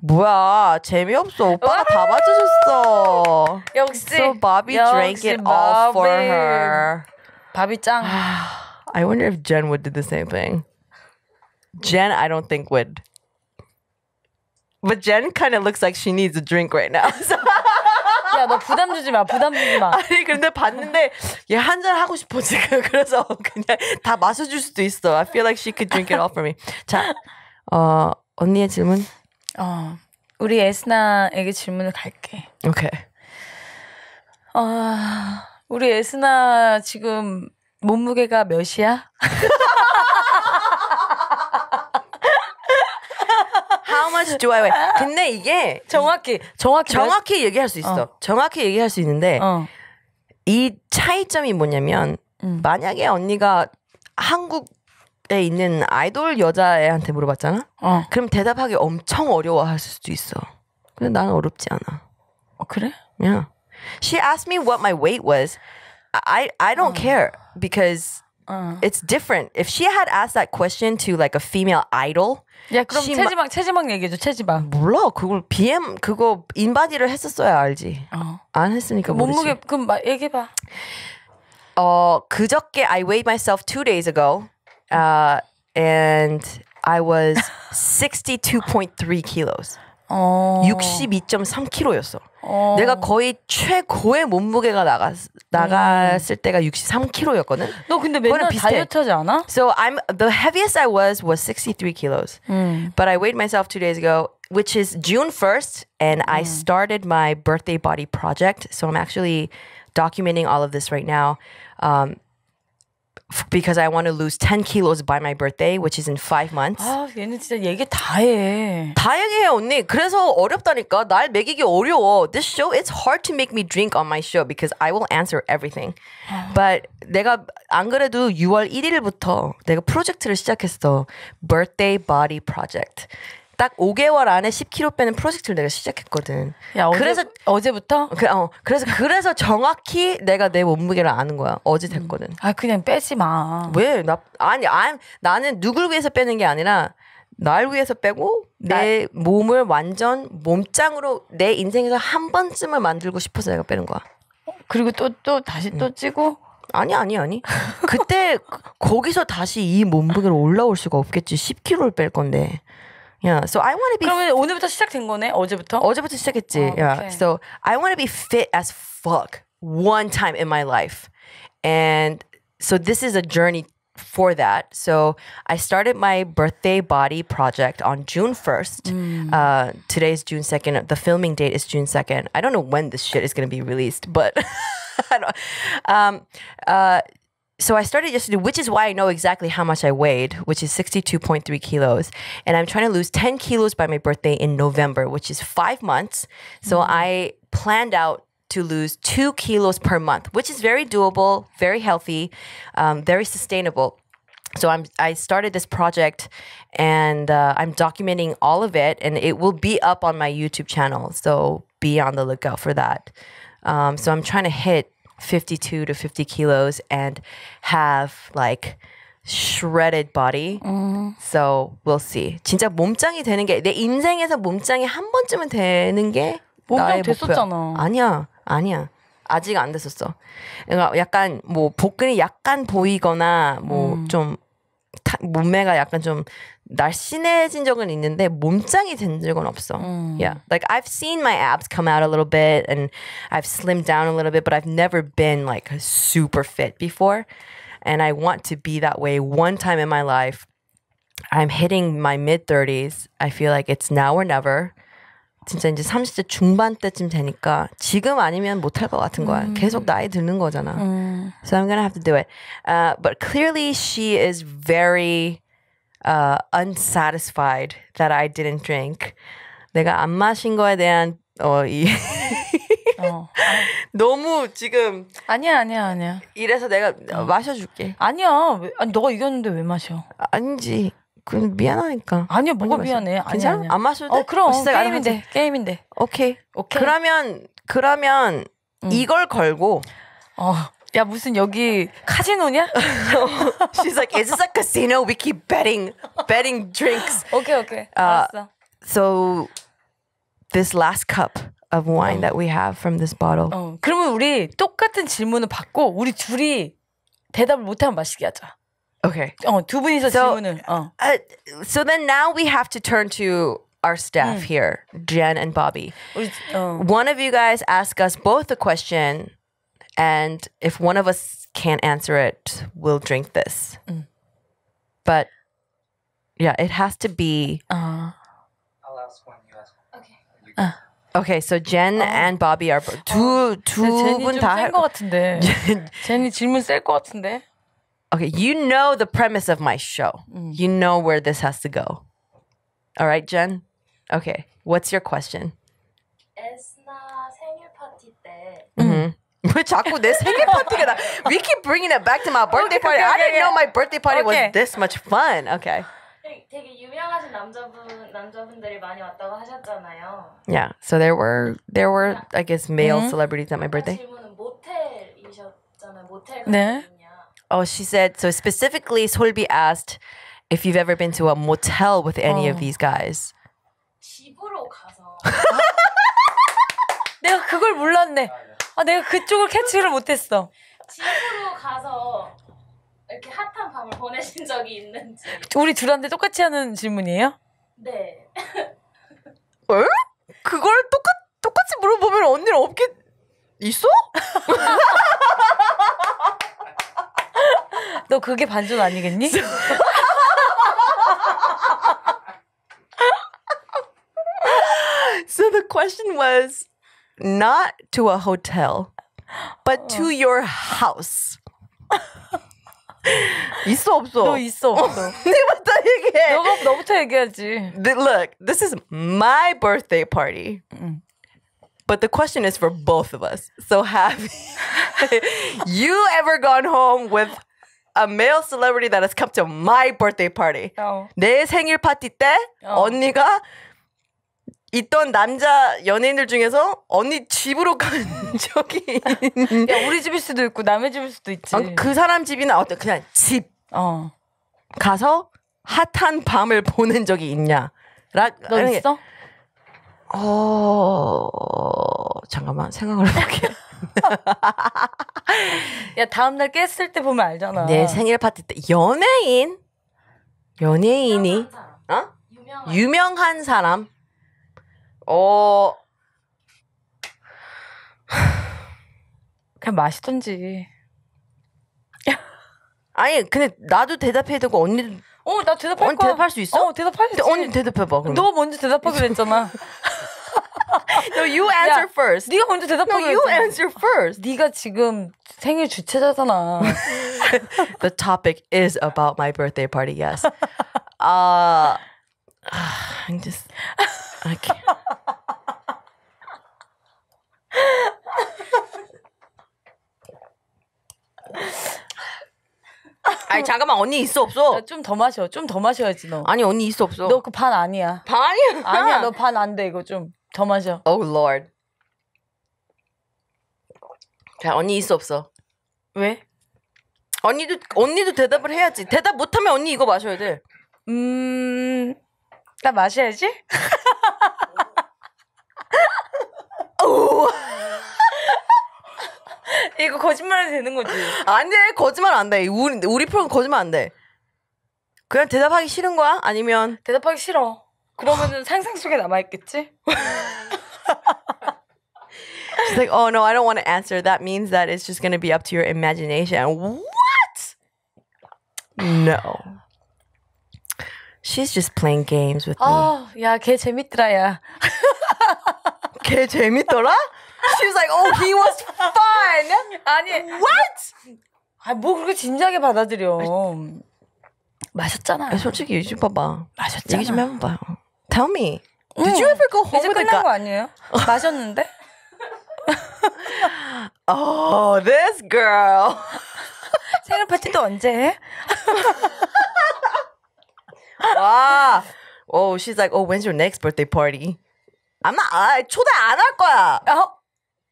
뭐야 재미없어 오빠가 다 맞춰줬어 역시 So Bobby drank it all for her 밥이 짱 I wonder if Jen would do the same thing Jen I don't think would But Jen kind of looks like she needs a drink right now so. 야, 너 부담 주지 마, 부담 주지 마. 아니, 근데 봤는데, 얘한잔 하고 싶어, 지금. 그래서 그냥 다 마셔줄 수도 있어. I feel like she could drink it all for me. 자, 어, 언니의 질문. 어, 우리
에스나에게 질문을 갈게.
오케이. 어,
우리 에스나 지금 몸무게가 몇이야?
How much do I w 근데 이게 정확히 정확히 정확히 얘기할 수 있어. 어. 정확히 얘기할 수 있는데 어. 이 차이점이 뭐냐면 음. 만약에 언니가 한국 에 있는 아이돌 여자애한테 물어봤잖아. 어. 그럼 대답하기 엄청 어려워할 수도 있어. 근데 난 어렵지 않아. 어, 그래? Yeah. She asked me what my weight was. I I don't 어. care because 어. it's different. If she had asked that question to like a female idol, 야 그럼 she 체지방 체지방 얘기해줘 체지방. 몰라 그걸 BM 그거 인바디를 했었어야 알지. 어. 안 했으니까 그 모르지. 몸무게
그럼 얘기해봐.
어 그저께 I weighed myself two days ago. uh, and I was 62.3 kilos. 어. 62.3kg였어. 어. 내가 거의 최고의 몸무게가 나갔 나갔을 음. 때가 63kg였거든. 너 근데 맨날 하지 않아? So I'm the heaviest I was was 63 kilos. 음. But I weighed myself two days ago, which is June 1st, and 음. I mm. started my birthday body project. So I'm actually documenting all of this right now. Um, because I want to lose 10 kilos by my birthday, which is in 5 months. 아, 얘는 진짜 얘기 다 해. 다양해 언니. 그래서 어렵다니까. 날 먹이기 어려워. This show it's hard to make me drink on my show because I will answer everything. But 내가 안 그래도 6월 1일부터 내가 프로젝트를 시작했어. Birthday Body Project. 딱 5개월 안에 10kg 빼는 프로젝트를 내가 시작했거든. 야, 어제, 그래서 어제부터? 그, 어, 그래서 그래서 정확히 내가 내 몸무게를 아는 거야. 어제 음. 됐거든. 음. 아
그냥 빼지 마.
왜? 나 아니, 아 나는 누굴 위해서 빼는 게 아니라 날 위해서 빼고 내 나... 몸을 완전 몸짱으로 내 인생에서 한 번쯤을 만들고 싶어서 내가 빼는 거야. 어, 그리고 또또 또 다시 음. 또 찌고 아니 아니 아니 그때 거기서 다시 이 몸무게로 올라올 수가 없겠지 10kg를 뺄 건데 Yeah. So I want to be. 그러면 오늘부터 시작된 거네? 어제부터? 어제부터 시작했지. yeah. So I want to be fit as fuck one time in my life, and so this is a journey for that. So I started my birthday body project on June 1st. Mm. Uh, is June 2nd. The filming date is June 2nd. I don't know when this shit is going to be released, but um, uh, so I started yesterday, which is why I know exactly how much I weighed, which is 62.3 kilos. And I'm trying to lose 10 kilos by my birthday in November, which is five months. So mm-hmm. I planned out to lose two kilos per month, which is very doable, very healthy, um, very sustainable. So I'm I started this project, and uh, I'm documenting all of it, and it will be up on my YouTube channel. So be on the lookout for that. Um, so I'm trying to hit 52 to 50 kilos and have like shredded body. 음. So we'll see. 진짜 몸짱이 되는 게 내 인생에서 몸짱이 한 번쯤은 되는 게 몸짱 됐었잖아. 목표야. 아니야, 아니야. 아직 안 됐었어. 그러니까 약간 뭐 복근이 약간 보이거나 뭐좀 음. 타, 몸매가 약간 좀 날씬해진 적은 있는데 몸짱이 된 적은 없어. 음. Yeah. Like I've seen my abs come out a little bit and I've slimmed down a little bit, but I've never been like super fit before. And I want to be that way one time in my life. I'm hitting my mid 30s. I feel like it's now or never. 진짜 이제 30대 중반 때쯤 되니까 지금 아니면 못할 것 같은 거야. 음. 계속 나이 드는 거잖아. 음. So I'm gonna have to do it. Uh, but clearly she is very uh, unsatisfied that I didn't drink. 내가 안 마신 거에 대한 어, 이
어. 아. 너무 지금 아니야 아니야 아니야. 이래서 내가 어. 마셔줄게. 아니야. 왜, 아니 너가 이겼는데 왜 마셔? 아니지.
그 미안하니까. 아니요, 뭐가 미안해. 괜찮아? 아니, 안 마셔도 돼? 어, 그럼 어, 게임인데. 게임인데. 오케이. 오케이. 그러면 그러면 음. 이걸 걸고 어. 야 무슨 여기 카지노냐? 어, she's like, is this a casino? We keep betting, betting drinks. 오케이 오케이. 아, 알았어. So this last cup of wine 어. that we have from this bottle. 어.
그러면 우리 똑같은 질문을 받고 우리 둘이 대답을 못하면 마시게 하자. Okay. 어, 두 분이서 So, 질문을. 어.
uh, so then now we have to turn to our staff here, Jen and Bobby. 우리 어. One of you guys ask us both a question, and if one of us can't answer it, we'll drink this. Mm. But yeah, it has to be 어. Uh-huh. I'll ask one, you ask one. okay. Uh. So Jen uh-huh. and Bobby are uh-huh. two 근데 two
같은데.
제니 질문 셀것 같은데. Okay, you know the premise of my show. Mm. You know where this has to go. All right, Jen? Okay, what's your question?
에스나 생일 파티 때 mm-hmm.
Mm. 왜 자꾸 내 생일 파티가 We keep bringing it back to my birthday party. I didn't know my birthday party okay. was this much fun. Okay.
되게 유명하신 남자분 남자분들이 많이
왔다고 하셨잖아요. Yeah, so there were there were I guess male mm-hmm. celebrities at my birthday. 질문은 모텔이셨잖아요. 모텔. 네. Oh, she said, so specifically, Solbi asked if you've ever been to a motel with any of oh. these guys. 집으로 가서. 내가
그걸 몰랐네. 아, 내가 그쪽을 캐치를 못했어. 집으로 가서 이렇게 핫한 밤을 보내신 적이 있는지. 우리 둘한테 똑같이 하는 질문이에요? 네.
어? 그걸 똑같 똑같이 물어보면 언니는 없겠 있어?
너 그게 반전 아니겠니?
so the question was not to a hotel, but to your house. 있어 없어. 너 있어 없어. 내부터 얘기해. 너가 너부터 얘기하지. The, look, this is my birthday party. But the question is for both of us. So have you ever gone home with a male celebrity that has come to my birthday party. 어. 내 생일 파티 때 어. 언니가 있던 남자 연예인들 중에서 언니 집으로 간 적이 야, 우리 집일 수도 있고 남의 집일 수도 있지. 아, 그 사람 집이나 어떤 그냥 집 어. 가서 핫한 밤을 보낸 적이 있냐? 라, 너 있어? 게. 어, 잠깐만, 생각을 해볼게요.
야, 다음날 깼을 때 보면 알잖아. 내 생일
파티 때, 연예인? 연예인이? 유명한 사람. 어? 유명한, 유명한 사람? 어, 그냥 마시던지. 아니, 근데 나도 대답해야 되고, 언니도. 어, 나 대답할 언니 거야. 대답할 수 있어? 어, 대답할 수 언니 대답해봐. 그럼. 너 먼저 대답하기로 했잖아. no, you answer 야, first. 네가 먼저 대답하고. No, you answer
first. 네가 지금 생일 주최자잖아.
the topic is about my birthday party. Yes. Uh, I'm just. I can't.
아니 잠깐만 언니 있어 없어? 좀 더 마셔 좀 더 마셔야지 너 아니 언니 있어 없어? 너그반 아니야 반이야 아니야 너반안돼 이거 좀더 마셔. Oh Lord.
자 언니 있어 없어. 왜? 언니도 언니도 대답을 해야지. 대답 못하면 언니 이거 마셔야 돼.
음, 나 마셔야지.
이거 거짓말해도 되는 거지? 안 돼, 거짓말 안 돼. 우리 우리 프로 거짓말 안 돼. 그냥 대답하기 싫은 거야? 아니면 대답하기 싫어. 그러면은 상상 속에 남아 있겠지? She's like, oh no, I don't want to answer. That means that it's just gonna be up to your imagination. What? No. She's just playing games with 아,
me. 야, 걔 재밌더라, 야.
걔 재밌더라?
She was like, oh, he was fun. 아니, what? 아, 뭐 그렇게 진지하게 받아들여. 마셨잖아.
솔직히 유진 봐봐. 마셨잖아. 얘기 좀 해봐요. Tell me. Did 응. you ever go home 이제 with 끝난 a guy? 거
아니에요? 마셨는데?
oh, this girl. 생일 파티 또 언제 해? 와. Oh, she's like, oh, when's your next birthday party? I'm not, 아, 초대 안할 거야. 어?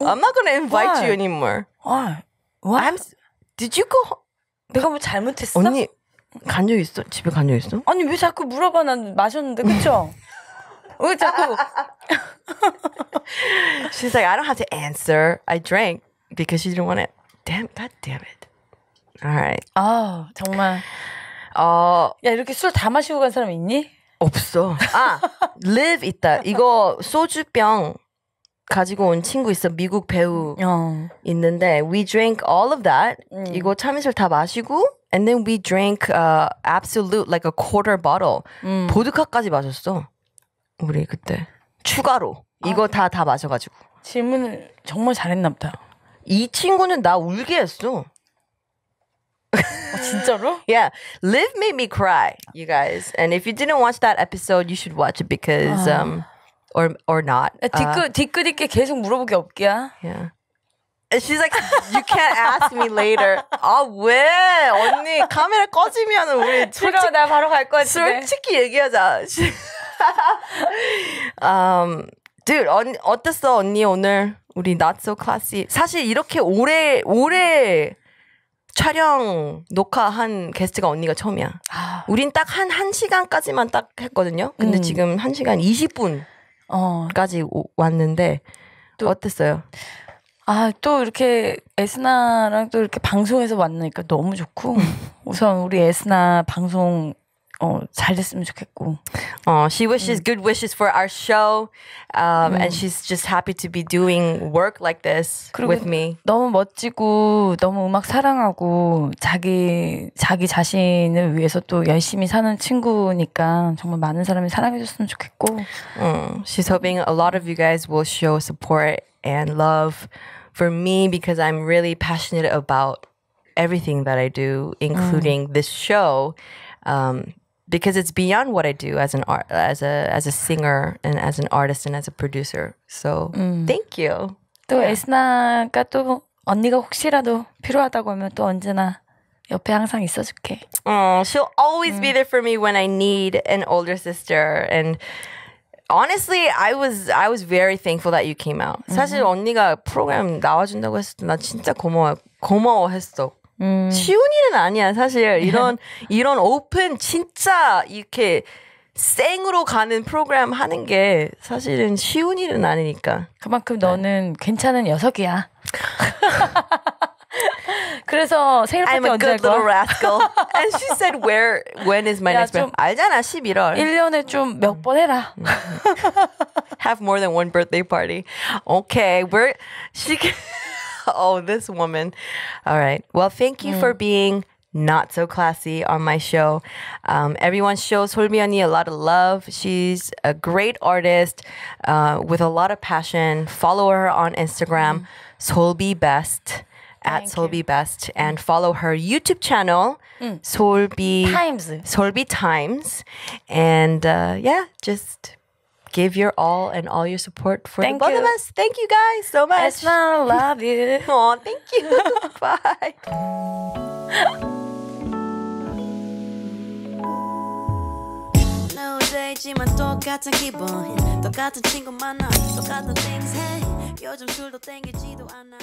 I'm not gonna invite Why? you anymore. Why? Why? I'm, did you go?
내가 뭐 잘못했어? 언니
간적 있어? 집에 간적 있어?
아니 왜 자꾸 물어봐? 난 마셨는데
그쵸? 왜 자꾸 She's like, I don't have to answer. I drank because she didn't want it. Damn, god damn it. All right. 아 정말. 어, 야 이렇게 술 다 마시고 간 사람 있니? 없어. 아, live 있다. 이거 소주병 가지고 온 친구 있어. 미국 배우 어. 있는데 we drink all of that. 음. 이거 참이슬 다 마시고 and then we drink uh, absolute like a quarter bottle. 음. 보드카까지 마셨어. 우리 그때 추가로 이거 다다 맞아가지고 질문을
정말 잘했나 보다. 이 친구는 나 울게 했어.
아, 진짜로? Yeah, Live made me cry, you guys. And if you didn't watch that episode, you should watch it because um or or not. 야, 뒤끝 뒤끝 있게 계속 물어보기 없기야. Yeah. And she's like, you can't ask me later. 아, 왜? 언니, 카메라 꺼지면 우리. 들어, 나 바로 갈 거지. 솔직히 얘기하자. um, dude, 언, 어땠어, 언니, 오늘? 우리 Not So Classy. 사실 이렇게 오래, 오래 촬영, 녹화한 게스트가 언니가 처음이야. 아. 우린 딱 한, 한 시간까지만 딱 했거든요. 근데 음. 지금 한 시간 20분. 까지 어. 왔는데, 또 어땠어요?
아, 또 이렇게 에스나랑 또 이렇게 방송에서 만나니까 너무 좋고. 음. 우선 우리 에스나 방송 어, 잘 됐으면 좋겠고.
어, she wishes 음. good wishes for our show. Um, 음. and she's just happy to be doing work like this with me.
너무 멋지고 너무 음악 사랑하고 자기 자기 자신을 위해서 또 열심히 사는 친구니까 정말 많은 사람이 사랑해 줬으면 좋겠고.
음, she's hoping a lot of you guys will show support and love for me because I'm really passionate about everything that I do including 음. this show. Um, because it's beyond what I do as an art, as a as a singer and as an artist and as a producer. So 음. thank you. 또
yeah. 에스나가 또 언니가 혹시라도 필요하다고 하면 또 언제나 옆에 항상 있어줄게.
Oh, she'll always 음. be there for me when I need an older sister and. honestly, I was I was very thankful that you came out. 사실 언니가 프로그램 나와준다고 했을 때 나 진짜 고마워 고마워했어. 음. 쉬운 일은 아니야 사실 이런 이런 오픈 진짜 이렇게 생으로 가는 프로그램 하는 게 사실은
쉬운 일은 아니니까. 그만큼 너는 네. 괜찮은
녀석이야. 그래서 생일 파티 언제 할 거야? I'm a good little rascal. And she said, where, when is my 야, next birthday? 알잖아, 11월.
1년에 좀 몇 번 해라.
Have more than one birthday party. Okay, we're, she can... oh, this woman. All right. Well, thank you mm. for being not so classy on my show. Um, everyone shows Holmiani a lot of love. She's a great artist uh, with a lot of passion. Follow her on Instagram, mm. Mm-hmm. Solby Best. At Solby Best and follow her YouTube channel, mm. Solby Times. Solby Times. And uh, yeah, just give your all and all your support for thank both of us. Thank you guys so much. It's love you. oh, thank you. Bye. 똑같은 기분 똑같은 친구 만나 똑같은 things 요즘 술도 땡기지도 않아